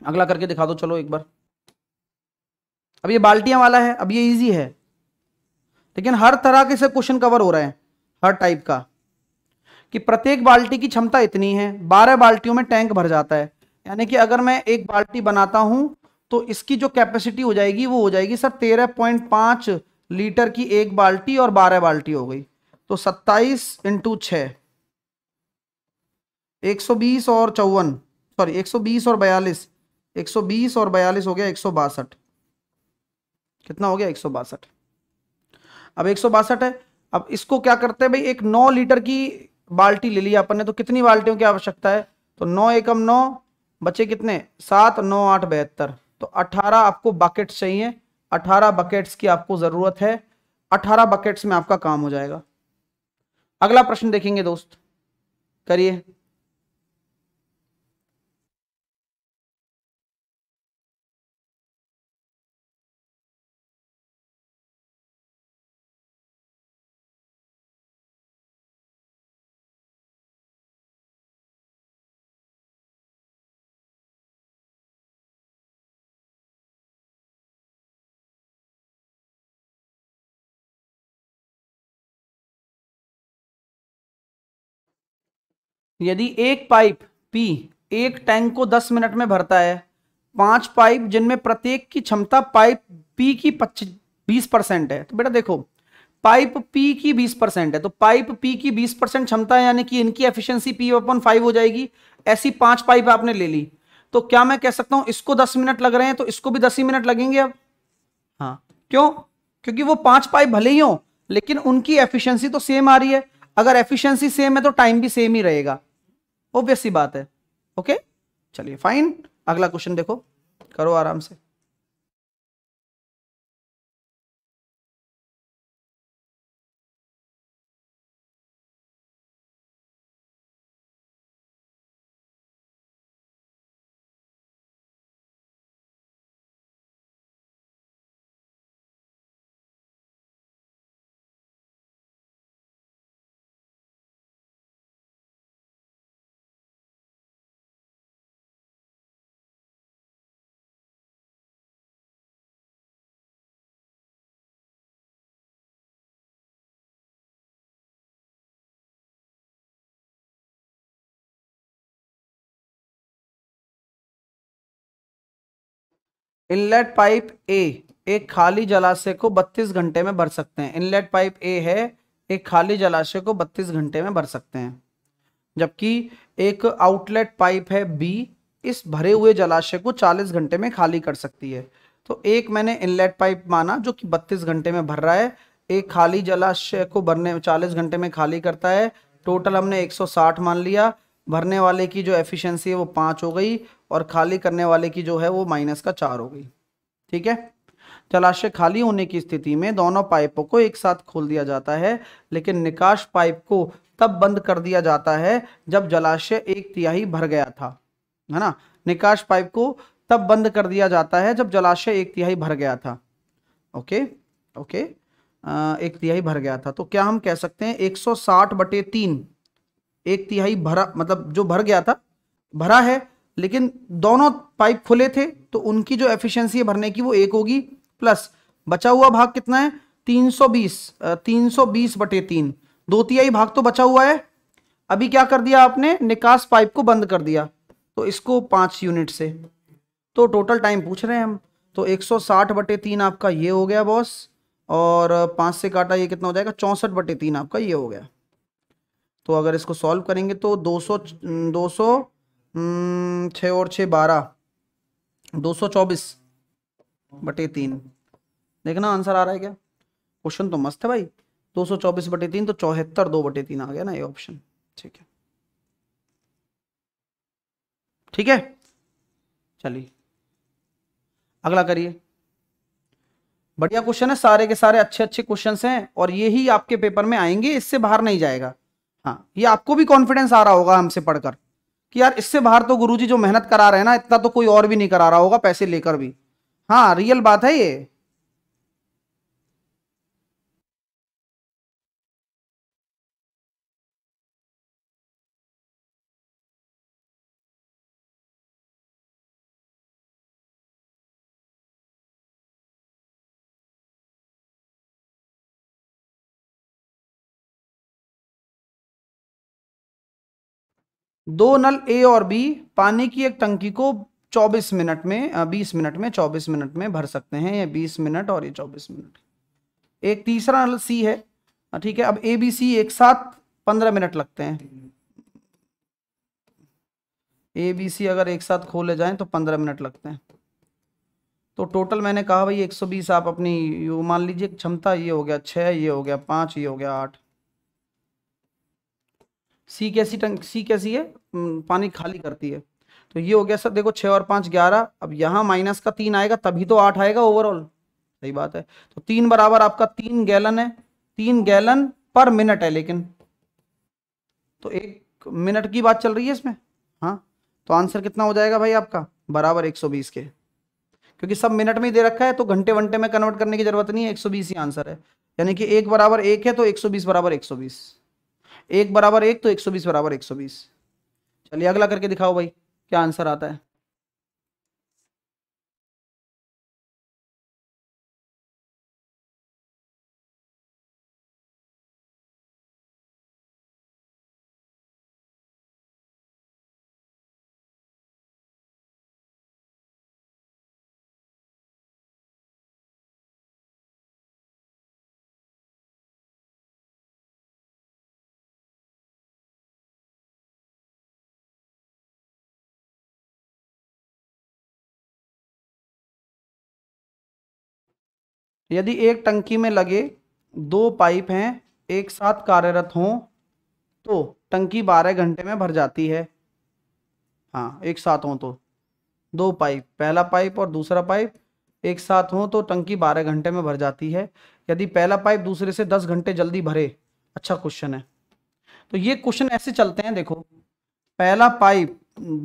अगला करके दिखा दो चलो एक बार अब ये बाल्टियां वाला है अब ये इजी है लेकिन हर तरह के से क्वेश्चन कवर हो रहे हैं हर टाइप का कि प्रत्येक बाल्टी की क्षमता इतनी है बारह बाल्टियों में टैंक भर जाता है यानी कि अगर मैं एक बाल्टी बनाता हूं तो इसकी जो कैपेसिटी हो जाएगी वो हो जाएगी सर तेरह पॉइंट पांच लीटर की एक बाल्टी और बारह बाल्टी हो गई तो सत्ताईस इंटू छ एक सौ बीस और चौवन सॉरी एक सौ बीस और बयालीस एक सौ बीस और बयालीस हो गया एक सौ बासठ कितना हो गया एक सौ बासठ अब एक सौ बासठ है अब इसको क्या करते हैं भाई एक नौ लीटर की बाल्टी ले लिया अपन ने तो कितनी बाल्टियों की आवश्यकता है तो नौ एकम नौ बचे कितने सात नौ आठ बहत्तर तो अठारह आपको बकेट्स चाहिए अठारह बकेट्स की आपको ज़रूरत है अठारह बकेट्स में आपका काम हो जाएगा अगला प्रश्न देखेंगे दोस्त करिए यदि एक पाइप पी एक टैंक को 10 मिनट में भरता है पांच पाइप जिनमें प्रत्येक की क्षमता पाइप पी की बीस परसेंट है तो बेटा देखो पाइप पी की बीस परसेंट है तो पाइप पी की बीस परसेंट क्षमता यानी कि इनकी एफिशिएंसी पी ओपन फाइव हो जाएगी ऐसी पांच पाइप आपने ले ली तो क्या मैं कह सकता हूं इसको दस मिनट लग रहे हैं तो इसको भी दस ही मिनट लगेंगे अब हाँ क्यों क्योंकि वो पांच पाइप भले ही हो लेकिन उनकी एफिशिएंसी तो सेम आ रही है अगर एफिशिएंसी सेम है तो टाइम भी सेम ही रहेगा ऑब्वियस सी बात है ओके चलिए फाइन अगला क्वेश्चन देखो करो आराम से इनलेट पाइप ए एक खाली जलाशय को 32 घंटे में भर सकते हैं इनलेट पाइप ए है एक खाली जलाशय को 32 घंटे में भर सकते हैं जबकि एक आउटलेट पाइप है बी इस भरे हुए जलाशय को 40 घंटे में खाली कर सकती है तो एक मैंने इनलेट पाइप माना जो कि 32 घंटे में भर रहा है एक खाली जलाशय को भरने 40 घंटे में खाली करता है टोटल हमने 160 मान लिया भरने वाले की जो एफिशिएंसी है वो पाँच हो गई और खाली करने वाले की जो है वो माइनस का चार हो गई ठीक है जलाशय खाली होने की स्थिति में दोनों पाइपों को एक साथ खोल दिया जाता है लेकिन निकाश पाइप को तब बंद कर दिया जाता है जब जलाशय एक तिहाई भर गया था है ना निकाश पाइप को तब बंद कर दिया जाता है जब जलाशय एक तिहाई भर गया था ओके ओके आ, एक तिहाई भर गया था तो क्या हम कह सकते हैं 160 बटे तीन एक तिहाई भरा मतलब जो भर गया था भरा है लेकिन दोनों पाइप खुले थे तो उनकी जो एफिशिएंसी है भरने की वो एक होगी प्लस बचा हुआ भाग कितना है 320 320 बटे तीन दो तिहाई भाग तो बचा हुआ है अभी क्या कर दिया आपने निकास पाइप को बंद कर दिया तो इसको पांच यूनिट से तो टोटल टाइम पूछ रहे हैं हम तो 160 बटे तीन आपका ये हो गया बॉस और पाँच से काटा ये कितना हो जाएगा चौंसठ बटे तीन आपका ये हो गया तो अगर इसको सॉल्व करेंगे तो दो सौ दो सौ हम्म, छ और छः बारह दो सौ चौबीस बटे तीन देखना आंसर आ रहा है क्या क्वेश्चन तो मस्त है भाई दो सौ चौबीस बटे तीन तो चौहत्तर दो बटे तीन आ गया ना ये ऑप्शन ठीक है ठीक है चलिए अगला करिए बढ़िया क्वेश्चन है सारे के सारे अच्छे अच्छे क्वेश्चन हैं और ये ही आपके पेपर में आएंगे इससे बाहर नहीं जाएगा हाँ ये आपको भी कॉन्फिडेंस आ रहा होगा हमसे पढ़कर कि यार इससे बाहर तो गुरुजी जो मेहनत करा रहे हैं ना इतना तो कोई और भी नहीं करा रहा होगा पैसे लेकर भी हाँ रियल बात है ये दो नल ए और बी पानी की एक टंकी को 24 मिनट में 20 मिनट में 24 मिनट में भर सकते हैं ये 20 मिनट और ये 24 मिनट एक तीसरा नल सी है ठीक है अब ए बी सी एक साथ 15 मिनट लगते हैं ए बी सी अगर एक साथ खोले जाएं तो 15 मिनट लगते हैं तो टोटल मैंने कहा भाई 120 आप अपनी मान लीजिए क्षमता ये हो गया छः ये हो गया पाँच ये हो गया आठ सी कैसी टंग सी कैसी है पानी खाली करती है तो ये हो गया सर देखो छः और पाँच ग्यारह अब यहाँ माइनस का तीन आएगा तभी तो आठ आएगा ओवरऑल सही बात है तो तीन बराबर आपका तीन गैलन है तीन गैलन पर मिनट है लेकिन तो एक मिनट की बात चल रही है इसमें हाँ तो आंसर कितना हो जाएगा भाई आपका बराबर बीस के क्योंकि सब मिनट में ही दे रखा है तो घंटे वंटे में कन्वर्ट करने की जरूरत नहीं है 120 ही आंसर है यानी कि एक बराबर एक है तो 120 बराबर 120 एक बराबर एक तो एक सौ बीस बराबर एक सौ बीस चलिए अगला करके दिखाओ भाई क्या आंसर आता है यदि एक टंकी में लगे दो पाइप हैं एक साथ कार्यरत हों तो टंकी बारह घंटे में भर जाती है हाँ एक साथ हों तो दो पाइप पहला पाइप और दूसरा पाइप एक साथ हों तो टंकी बारह घंटे में भर जाती है यदि पहला पाइप दूसरे से दस घंटे जल्दी भरे अच्छा क्वेश्चन है तो ये क्वेश्चन ऐसे चलते हैं देखो पहला पाइप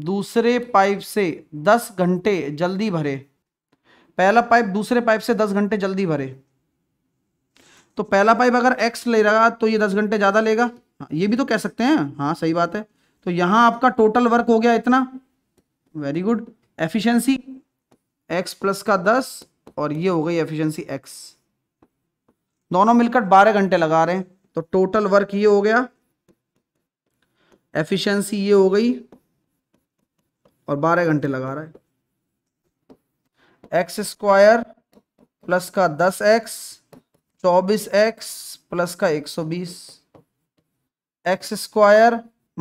दूसरे पाइप से दस घंटे जल्दी भरे पहला पाइप दूसरे पाइप से दस घंटे जल्दी भरे तो पहला पाइप अगर एक्स ले रहा तो ये दस घंटे ज़्यादा लेगा हाँ, ये भी तो कह सकते हैं हाँ सही बात है तो यहां आपका टोटल वर्क हो गया इतना very good efficiency x plus का दस और ये हो गई एफिशिएंसी एक्स दोनों मिलकर बारह घंटे लगा रहे हैं तो टोटल वर्क ये हो गया एफिशिएंसी ये हो गई और बारह घंटे लगा रहा है एक्स स्क्वायर प्लस का दस एक्स चौबीस एक्स प्लस का एक सौ बीस एक्स स्क्वायर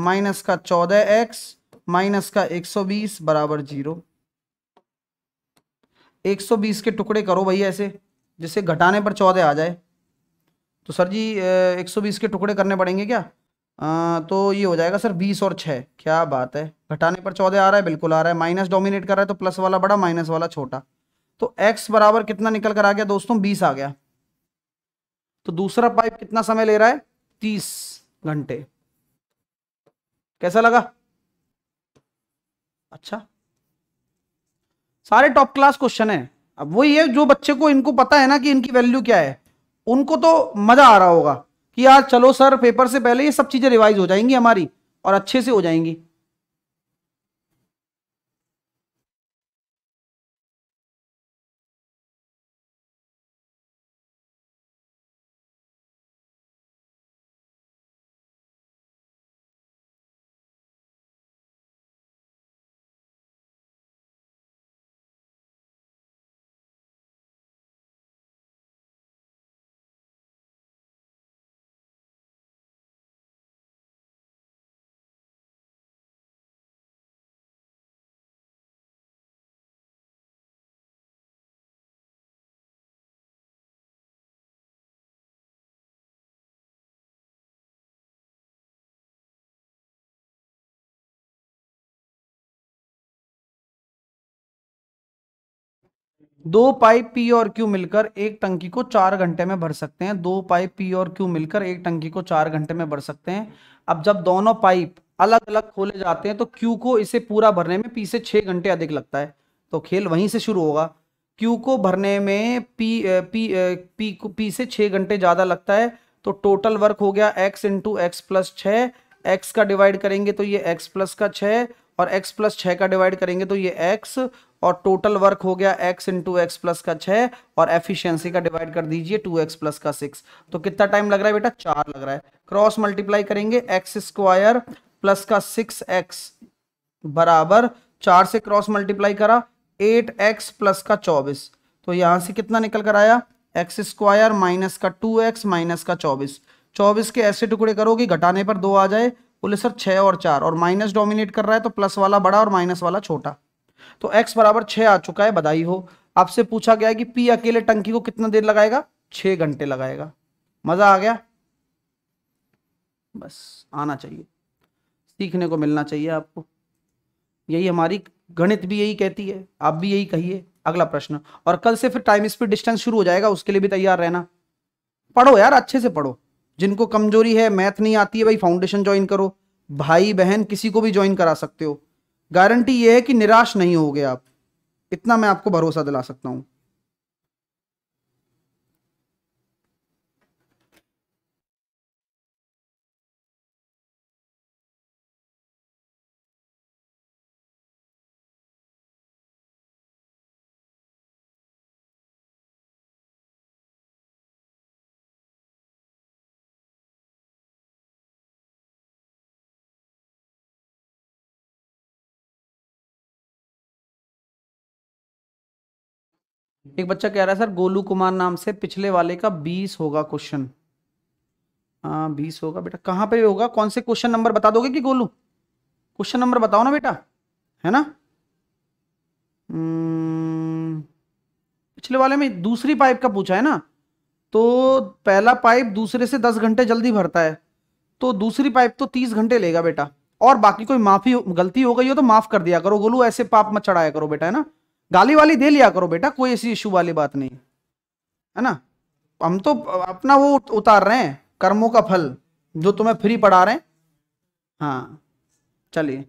माइनस का चौदह एक्स माइनस का एक सौ बीस बराबर जीरो एक सौ बीस के टुकड़े करो भैया ऐसे जिससे घटाने पर चौदह आ जाए तो सर जी एक सौ बीस के टुकड़े करने पड़ेंगे क्या आ, तो ये हो जाएगा सर बीस और छः क्या बात है घटाने पर चौदह आ रहा है बिल्कुल आ रहा है माइनस डोमिनेट कर रहा है तो प्लस वाला बड़ा माइनस वाला छोटा तो x बराबर कितना निकल कर आ गया दोस्तों बीस आ गया तो दूसरा पाइप कितना समय ले रहा है तीस घंटे कैसा लगा अच्छा सारे टॉप क्लास क्वेश्चन है अब वही है जो बच्चे को इनको पता है ना कि इनकी वैल्यू क्या है उनको तो मजा आ रहा होगा कि यार चलो सर पेपर से पहले ये सब चीजें रिवाइज हो जाएंगी हमारी और अच्छे से हो जाएंगी दो पाइप पी और क्यू मिलकर एक टंकी को चार घंटे में भर सकते हैं दो पाइप पी और क्यू मिलकर एक टंकी को चार घंटे में भर सकते हैं अब जब दोनों पाइप अलग अलग खोले जाते हैं तो क्यू को इसे पूरा भरने में पी से छह घंटे अधिक लगता है तो खेल वहीं से शुरू होगा क्यू को भरने में पी पी पी को पी से छह घंटे ज़्यादा लगता है तो टोटल वर्क हो गया एक्स इंटू एक्स प्लस छ एक्स का डिवाइड करेंगे तो ये एक्स प्लस का छः और एक्स प्लस छः का डिवाइड करेंगे तो ये एक्स और टोटल वर्क हो गया एक्स इंटू एक्स प्लस का छह और एफिशिएंसी का डिवाइड कर दीजिए टू एक्स प्लस का सिक्स तो कितना टाइम लग रहा है बेटा चार लग रहा है क्रॉस मल्टीप्लाई करेंगे एक्स स्क्वायर प्लस का सिक्स एक्स बराबर चार से क्रॉस मल्टीप्लाई करा एट एक्स प्लस का चौबीस तो यहां से कितना निकल कर आया एक्स स्क्वायर माइनस का टू एक्स माइनस का चौबीस चौबीस के ऐसे टुकड़े करोगे घटाने पर दो आ जाए बोले सर छः और चार और माइनस डोमिनेट कर रहा है तो प्लस वाला बड़ा और माइनस वाला छोटा तो एक्स बराबर छः आ चुका है बधाई हो आपसे पूछा गया है कि पी अकेले टंकी को कितना देर लगाएगा छः घंटे लगाएगा मज़ा आ गया बस आना चाहिए सीखने को मिलना चाहिए आपको यही हमारी गणित भी यही कहती है आप भी यही कहिए अगला प्रश्न और कल से फिर टाइम स्पीड डिस्टेंस शुरू हो जाएगा उसके लिए भी तैयार रहना पढ़ो यार अच्छे से पढ़ो जिनको कमजोरी है मैथ नहीं आती है भाई फाउंडेशन ज्वाइन करो भाई बहन किसी को भी ज्वाइन करा सकते हो गारंटी ये है कि निराश नहीं होगे आप इतना मैं आपको भरोसा दिला सकता हूँ एक बच्चा कह रहा है सर गोलू कुमार नाम से पिछले वाले का बीस होगा क्वेश्चन हाँ बीस होगा बेटा कहाँ पे होगा कौन से क्वेश्चन नंबर बता दोगे कि गोलू क्वेश्चन नंबर बताओ ना बेटा है ना हम्म, पिछले वाले में दूसरी पाइप का पूछा है ना तो पहला पाइप दूसरे से दस घंटे जल्दी भरता है तो दूसरी पाइप तो तीस घंटे लेगा बेटा और बाकी कोई माफी गलती हो गई हो तो माफ कर दिया करो गोलू ऐसे पाप मत चढ़ाया करो बेटा है ना गाली वाली दे लिया करो बेटा कोई ऐसी इशू वाली बात नहीं है ना हम तो अपना वो उतार रहे हैं कर्मों का फल जो तुम्हें फ्री पढ़ा रहे हैं हाँ चलिए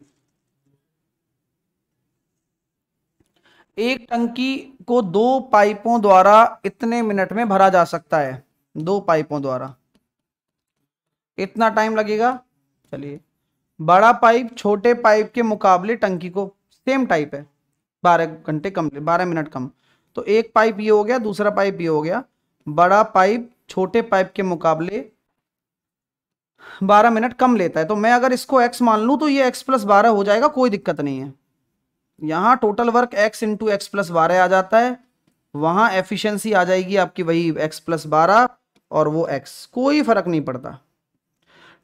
एक टंकी को दो पाइपों द्वारा इतने मिनट में भरा जा सकता है दो पाइपों द्वारा इतना टाइम लगेगा चलिए बड़ा पाइप छोटे पाइप के मुकाबले टंकी को सेम टाइप है बारह घंटे कम बारह मिनट कम तो एक पाइप ये हो गया दूसरा पाइप ये हो गया बड़ा पाइप छोटे पाइप के मुकाबले बारह मिनट कम लेता है तो मैं अगर इसको एक्स मान लूँ तो ये एक्स प्लस बारह हो जाएगा कोई दिक्कत नहीं है यहाँ total work x into x plus बारह आ जाता है वहाँ एफिशिएंसी आ जाएगी आपकी वही एक्स प्लस बारह और वो एक्स कोई फर्क नहीं पड़ता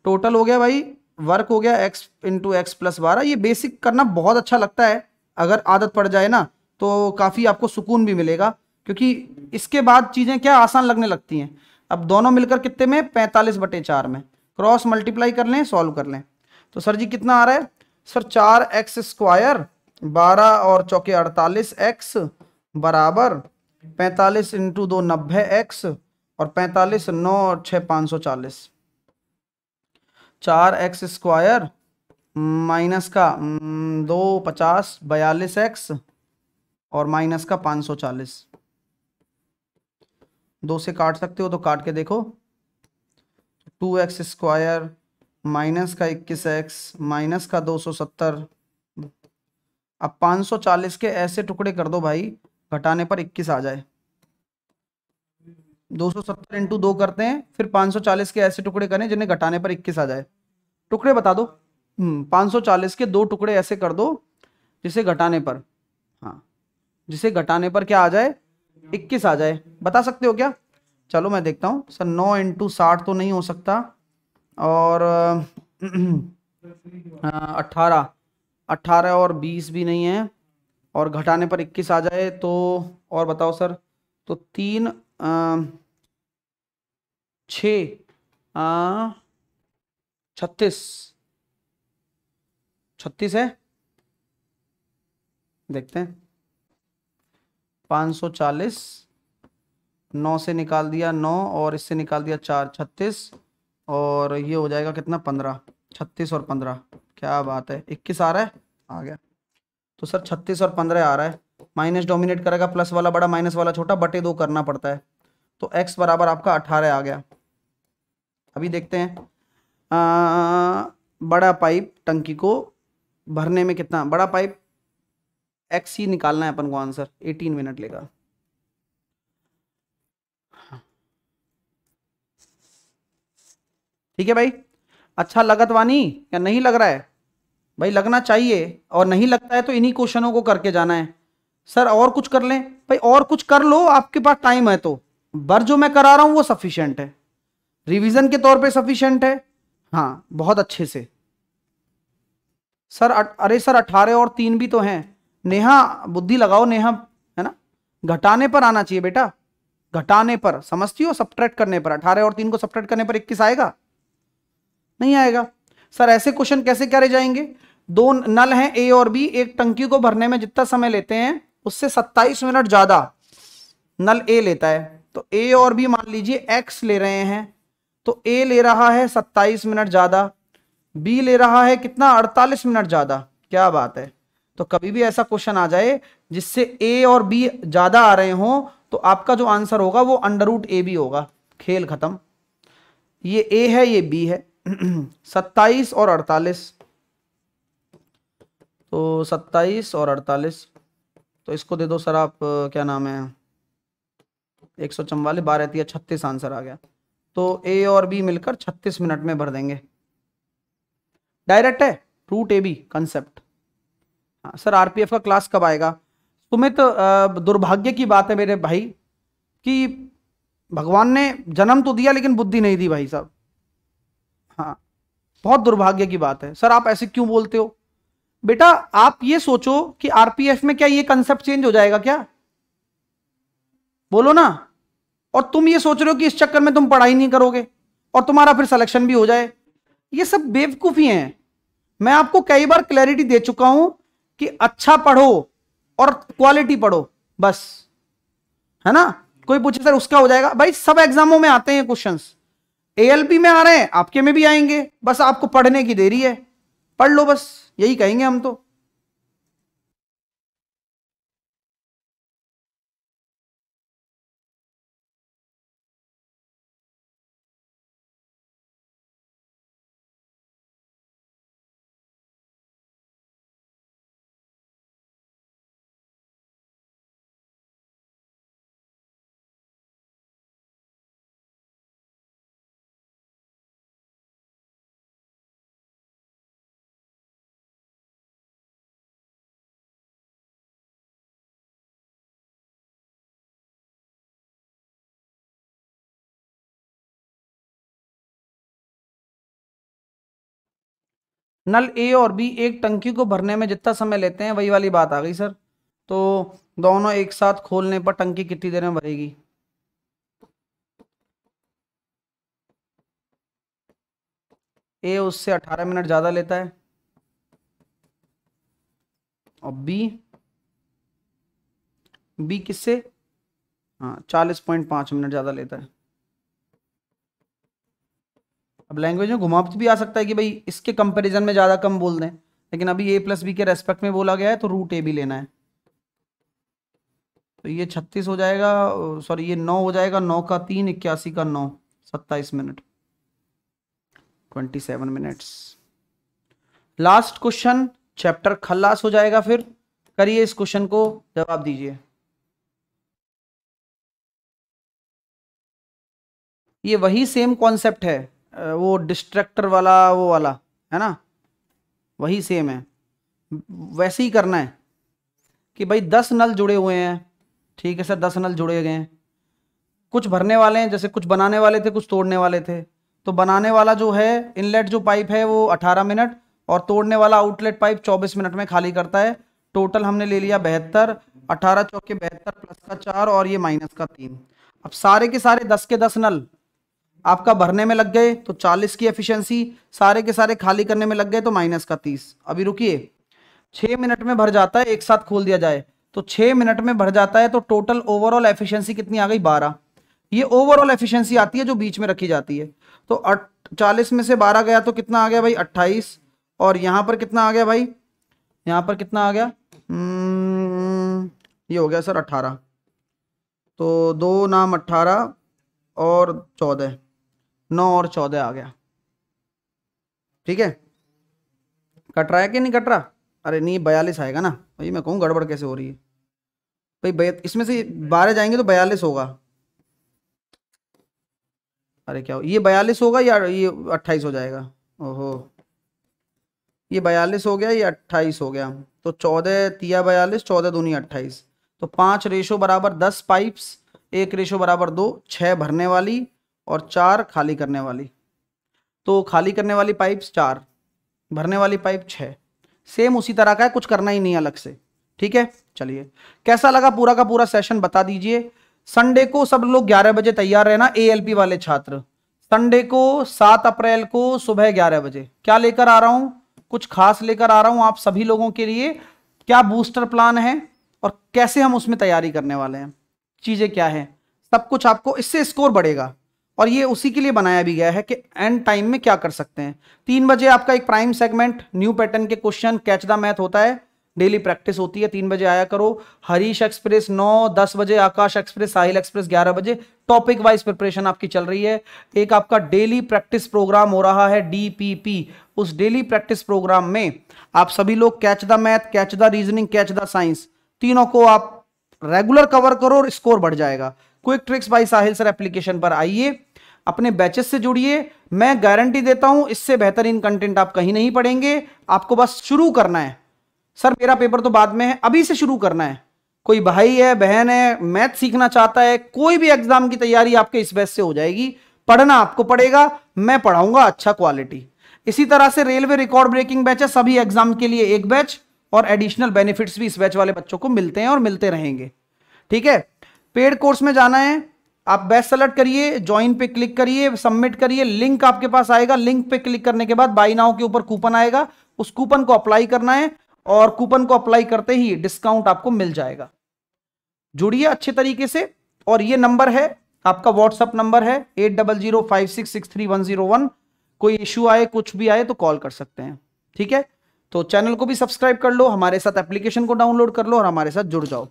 टोटल हो गया भाई वर्क हो गया एक्स इंटू एक्स प्लस बारह ये बेसिक करना बहुत अच्छा लगता है अगर आदत पड़ जाए ना तो काफ़ी आपको सुकून भी मिलेगा क्योंकि इसके बाद चीज़ें क्या आसान लगने लगती हैं अब दोनों मिलकर कितने में पैंतालीस बटे चार में क्रॉस मल्टीप्लाई कर लें सॉल्व कर लें तो सर जी कितना आ रहा है सर चार एक्स स्क्वायर बारह और चौके अड़तालीस एक्स बराबर पैंतालीस इंटू दो नब्बे एक्स और पैंतालीस नौ और छः पाँच सौ चालीस चार एक्स स्क्वायर माइनस का हम्म, दो पचास बयालीस एक्स और माइनस का पाँच सौ चालीस दो से काट सकते हो तो काट के देखो टू एक्स स्क्वायर माइनस का इक्कीस एक्स माइनस का दो सौ सत्तर अब पाँच सौ चालीस के ऐसे टुकड़े कर दो भाई घटाने पर इक्कीस आ जाए दो सौ सत्तर इंटू दो करते हैं फिर पाँच सौ चालीस के ऐसे टुकड़े करें जिन्हें घटाने पर इक्कीस आ जाए टुकड़े बता दो 540 हम्म, के दो टुकड़े ऐसे कर दो जिसे घटाने पर हाँ जिसे घटाने पर क्या आ जाए 21 आ जाए बता सकते हो क्या चलो मैं देखता हूँ सर 9 इंटू साठ तो नहीं हो सकता और अट्ठारह अट्ठारह और बीस भी नहीं है और घटाने पर इक्कीस आ जाए तो और बताओ सर तो तीन छत्तीस छत्तीस है देखते हैं पाँच सौ चालीस नौ से निकाल दिया नौ और इससे निकाल दिया चार छत्तीस और ये हो जाएगा कितना पंद्रह छत्तीस और पंद्रह क्या बात है इक्कीस आ रहा है आ गया तो सर छत्तीस और पंद्रह आ रहा है माइनस डोमिनेट करेगा प्लस वाला बड़ा माइनस वाला छोटा बटे दो करना पड़ता है तो एक्स बराबर आपका अठारह आ गया अभी देखते हैं आ, बड़ा पाइप टंकी को भरने में कितना बड़ा पाइप एक्स ही निकालना है अपन को आंसर एटीन मिनट लेगा ठीक है भाई अच्छा लगत तो वानी या नहीं लग रहा है भाई लगना चाहिए और नहीं लगता है तो इन्हीं क्वेश्चनों को करके जाना है सर और कुछ कर लें भाई और कुछ कर लो आपके पास टाइम है तो बर जो मैं करा रहा हूँ वो सफिशियंट है रिवीजन के तौर पे सफिशियंट है हाँ बहुत अच्छे से सर अरे सर अठारह और तीन भी तो हैं नेहा बुद्धि लगाओ नेहा है ना घटाने पर आना चाहिए बेटा घटाने पर समझती हो सब्ट्रैक्ट करने पर अठारह और तीन को सप्ट्रेट करने पर इक्कीस आएगा नहीं आएगा सर ऐसे क्वेश्चन कैसे करे जाएंगे दो नल हैं ए और बी एक टंकी को भरने में जितना समय लेते हैं उससे 27 मिनट ज्यादा नल ए लेता है तो ए और बी मान लीजिए एक्स ले रहे हैं तो ए ले रहा है 27 मिनट ज्यादा बी ले रहा है कितना अड़तालीस मिनट ज़्यादा क्या बात है तो कभी भी ऐसा क्वेश्चन आ जाए जिससे ए और बी ज़्यादा आ रहे हो तो आपका जो आंसर होगा वो अंडर रूट ए बी होगा खेल ख़त्म ये ए है ये बी है सत्ताईस और अड़तालीस तो सत्ताईस और अड़तालीस तो इसको दे दो सर आप क्या नाम है एक सौ चौवालीस बारह छत्तीस आंसर आ गया तो ए और बी मिलकर छत्तीस मिनट में भर देंगे डायरेक्ट है root A B concept sir RPF का क्लास कब आएगा तुम्हें तो दुर्भाग्य की बात है मेरे भाई कि भगवान ने जन्म तो दिया लेकिन बुद्धि नहीं दी भाई साहब हाँ बहुत दुर्भाग्य की बात है सर आप ऐसे क्यों बोलते हो बेटा आप ये सोचो कि आरपीएफ में क्या ये कंसेप्ट चेंज हो जाएगा क्या बोलो ना और तुम ये सोच रहे हो कि इस चक्कर में तुम पढ़ाई नहीं करोगे और तुम्हारा फिर सिलेक्शन भी हो जाए ये सब बेवकूफ़ी हैं मैं आपको कई बार क्लैरिटी दे चुका हूं कि अच्छा पढ़ो और क्वालिटी पढ़ो बस है ना कोई पूछे सर उसका हो जाएगा भाई सब एग्जामों में आते हैं क्वेश्चंस एएलपी में आ रहे हैं आपके में भी आएंगे बस आपको पढ़ने की देरी है पढ़ लो बस यही कहेंगे हम तो नल ए और बी एक टंकी को भरने में जितना समय लेते हैं वही वाली बात आ गई सर तो दोनों एक साथ खोलने पर टंकी कितनी देर में भरेगी ए उससे अठारह मिनट ज़्यादा लेता है और बी बी किससे हाँ चालीस पॉइंट पाँच मिनट ज़्यादा लेता है अब लैंग्वेज में घुमा भी आ सकता है कि भाई इसके कंपेरिजन में ज़्यादा कम बोल दें लेकिन अभी ए प्लस बी के रेस्पेक्ट में बोला गया है तो रूट ए भी लेना है तो ये छत्तीस हो जाएगा सॉरी ये नौ हो जाएगा नौ का तीन इक्यासी का नौ सत्ताईस minute twenty seven minutes last question chapter खल्लास हो जाएगा फिर करिए इस क्वेश्चन को जवाब दीजिए ये वही सेम कॉन्सेप्ट है वो डिस्ट्रैक्टर वाला वो वाला है ना वही सेम है वैसे ही करना है कि भाई दस नल जुड़े हुए हैं ठीक है सर दस नल जुड़े गए हैं कुछ भरने वाले हैं जैसे कुछ बनाने वाले थे कुछ तोड़ने वाले थे तो बनाने वाला जो है इनलेट जो पाइप है वो 18 मिनट और तोड़ने वाला आउटलेट पाइप 24 मिनट में खाली करता है टोटल हमने ले लिया बेहतर अठारह चौके बेहतर प्लस का चार और ये माइनस का तीन अब सारे के सारे दस के दस नल आपका भरने में लग गए तो चालीस की एफिशिएंसी सारे के सारे खाली करने में लग गए तो माइनस का तीस अभी रुकिए छह मिनट में भर जाता है एक साथ खोल दिया जाए तो छह मिनट में भर जाता है तो टोटल ओवरऑल एफिशिएंसी कितनी आ गई बारह ये ओवरऑल एफिशिएंसी आती है जो बीच में रखी जाती है तो चालीस में से बारह गया तो कितना आ गया भाई अट्ठाईस और यहाँ पर कितना आ गया भाई यहाँ पर कितना आ गया हम्म, ये हो गया सर अट्ठारह तो दो नाम अट्ठारह और चौदह नौ और चौदह आ गया ठीक है कट रहा है कि नहीं कट रहा अरे नहीं बयालीस आएगा ना भाई मैं कहूँ गड़बड़ कैसे हो रही है भाई इसमें से बारह जाएंगे तो बयालीस होगा अरे क्या हो ये बयालीस होगा या ये अट्ठाईस हो जाएगा ओहो ये बयालीस हो गया ये अट्ठाईस हो गया तो चौदह तिया बयालीस चौदह दूनी अट्ठाईस तो पांच रेशो बराबर दस पाइप्स एक रेशो बराबर दो छः भरने वाली और चार खाली करने वाली तो खाली करने वाली पाइप्स चार भरने वाली पाइप छः सेम उसी तरह का है कुछ करना ही नहीं अलग से ठीक है चलिए कैसा लगा पूरा का पूरा सेशन बता दीजिए संडे को सब लोग 11 बजे तैयार रहना ए वाले छात्र संडे को 7 अप्रैल को सुबह 11 बजे क्या लेकर आ रहा हूं कुछ खास लेकर आ रहा हूं आप सभी लोगों के लिए क्या बूस्टर प्लान है और कैसे हम उसमें तैयारी करने वाले हैं चीजें क्या है सब कुछ आपको इससे स्कोर बढ़ेगा और ये उसी के लिए बनाया भी गया है कि एंड टाइम में क्या कर सकते हैं तीन बजे आपका एक प्राइम सेगमेंट न्यू पैटर्न के क्वेश्चन कैच द मैथ होता है डेली प्रैक्टिस होती है तीन बजे आया करो हरीश एक्सप्रेस नौ दस बजे आकाश एक्सप्रेस साहिल एक्सप्रेस ग्यारह बजे टॉपिक वाइज प्रिपरेशन आपकी चल रही है एक आपका डेली प्रैक्टिस प्रोग्राम हो रहा है डीपीपी उस डेली प्रैक्टिस प्रोग्राम में आप सभी लोग catch the math catch the reasoning catch the science तीनों को आप रेगुलर कवर करो और स्कोर बढ़ जाएगा quick tricks by Sahil sir application पर आइए अपने बैचेस से जुड़िए मैं गारंटी देता हूं इससे बेहतरीन कंटेंट आप कहीं नहीं पढ़ेंगे आपको बस शुरू करना है सर मेरा पेपर तो बाद में है अभी से शुरू करना है कोई भाई है बहन है मैथ सीखना चाहता है कोई भी एग्जाम की तैयारी आपके इस बैच से हो जाएगी पढ़ना आपको पड़ेगा मैं पढ़ाऊंगा अच्छा क्वालिटी इसी तरह से रेलवे रिकॉर्ड ब्रेकिंग बैच है सभी एग्जाम के लिए एक बैच और एडिशनल बेनिफिट्स भी इस बैच वाले बच्चों को मिलते हैं और मिलते रहेंगे ठीक है पेड कोर्स में जाना है आप बेस्ट सेलेक्ट करिए ज्वाइन पे क्लिक करिए सबमिट करिए लिंक आपके पास आएगा लिंक पे क्लिक करने के बाद बाई नाव के ऊपर कूपन आएगा उस कूपन को अप्लाई करना है और कूपन को अप्लाई करते ही डिस्काउंट आपको मिल जाएगा जुड़िए अच्छे तरीके से और ये नंबर है आपका व्हाट्सअप नंबर है eight double zero five six six three one zero one कोई इश्यू आए कुछ भी आए तो कॉल कर सकते हैं ठीक है तो चैनल को भी सब्सक्राइब कर लो हमारे साथ एप्लीकेशन को डाउनलोड कर लो और हमारे साथ जुड़ जाओ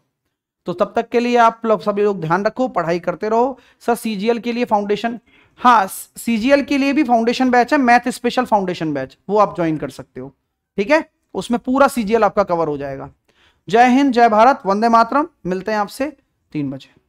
तो तब तक के लिए आप लोग सभी लोग ध्यान रखो पढ़ाई करते रहो सर सीजीएल के लिए फाउंडेशन हाँ सीजीएल के लिए भी फाउंडेशन बैच है मैथ स्पेशल फाउंडेशन बैच वो आप ज्वाइन कर सकते हो ठीक है उसमें पूरा सीजीएल आपका कवर हो जाएगा जय हिंद जय भारत वंदे मातरम मिलते हैं आपसे तीन बजे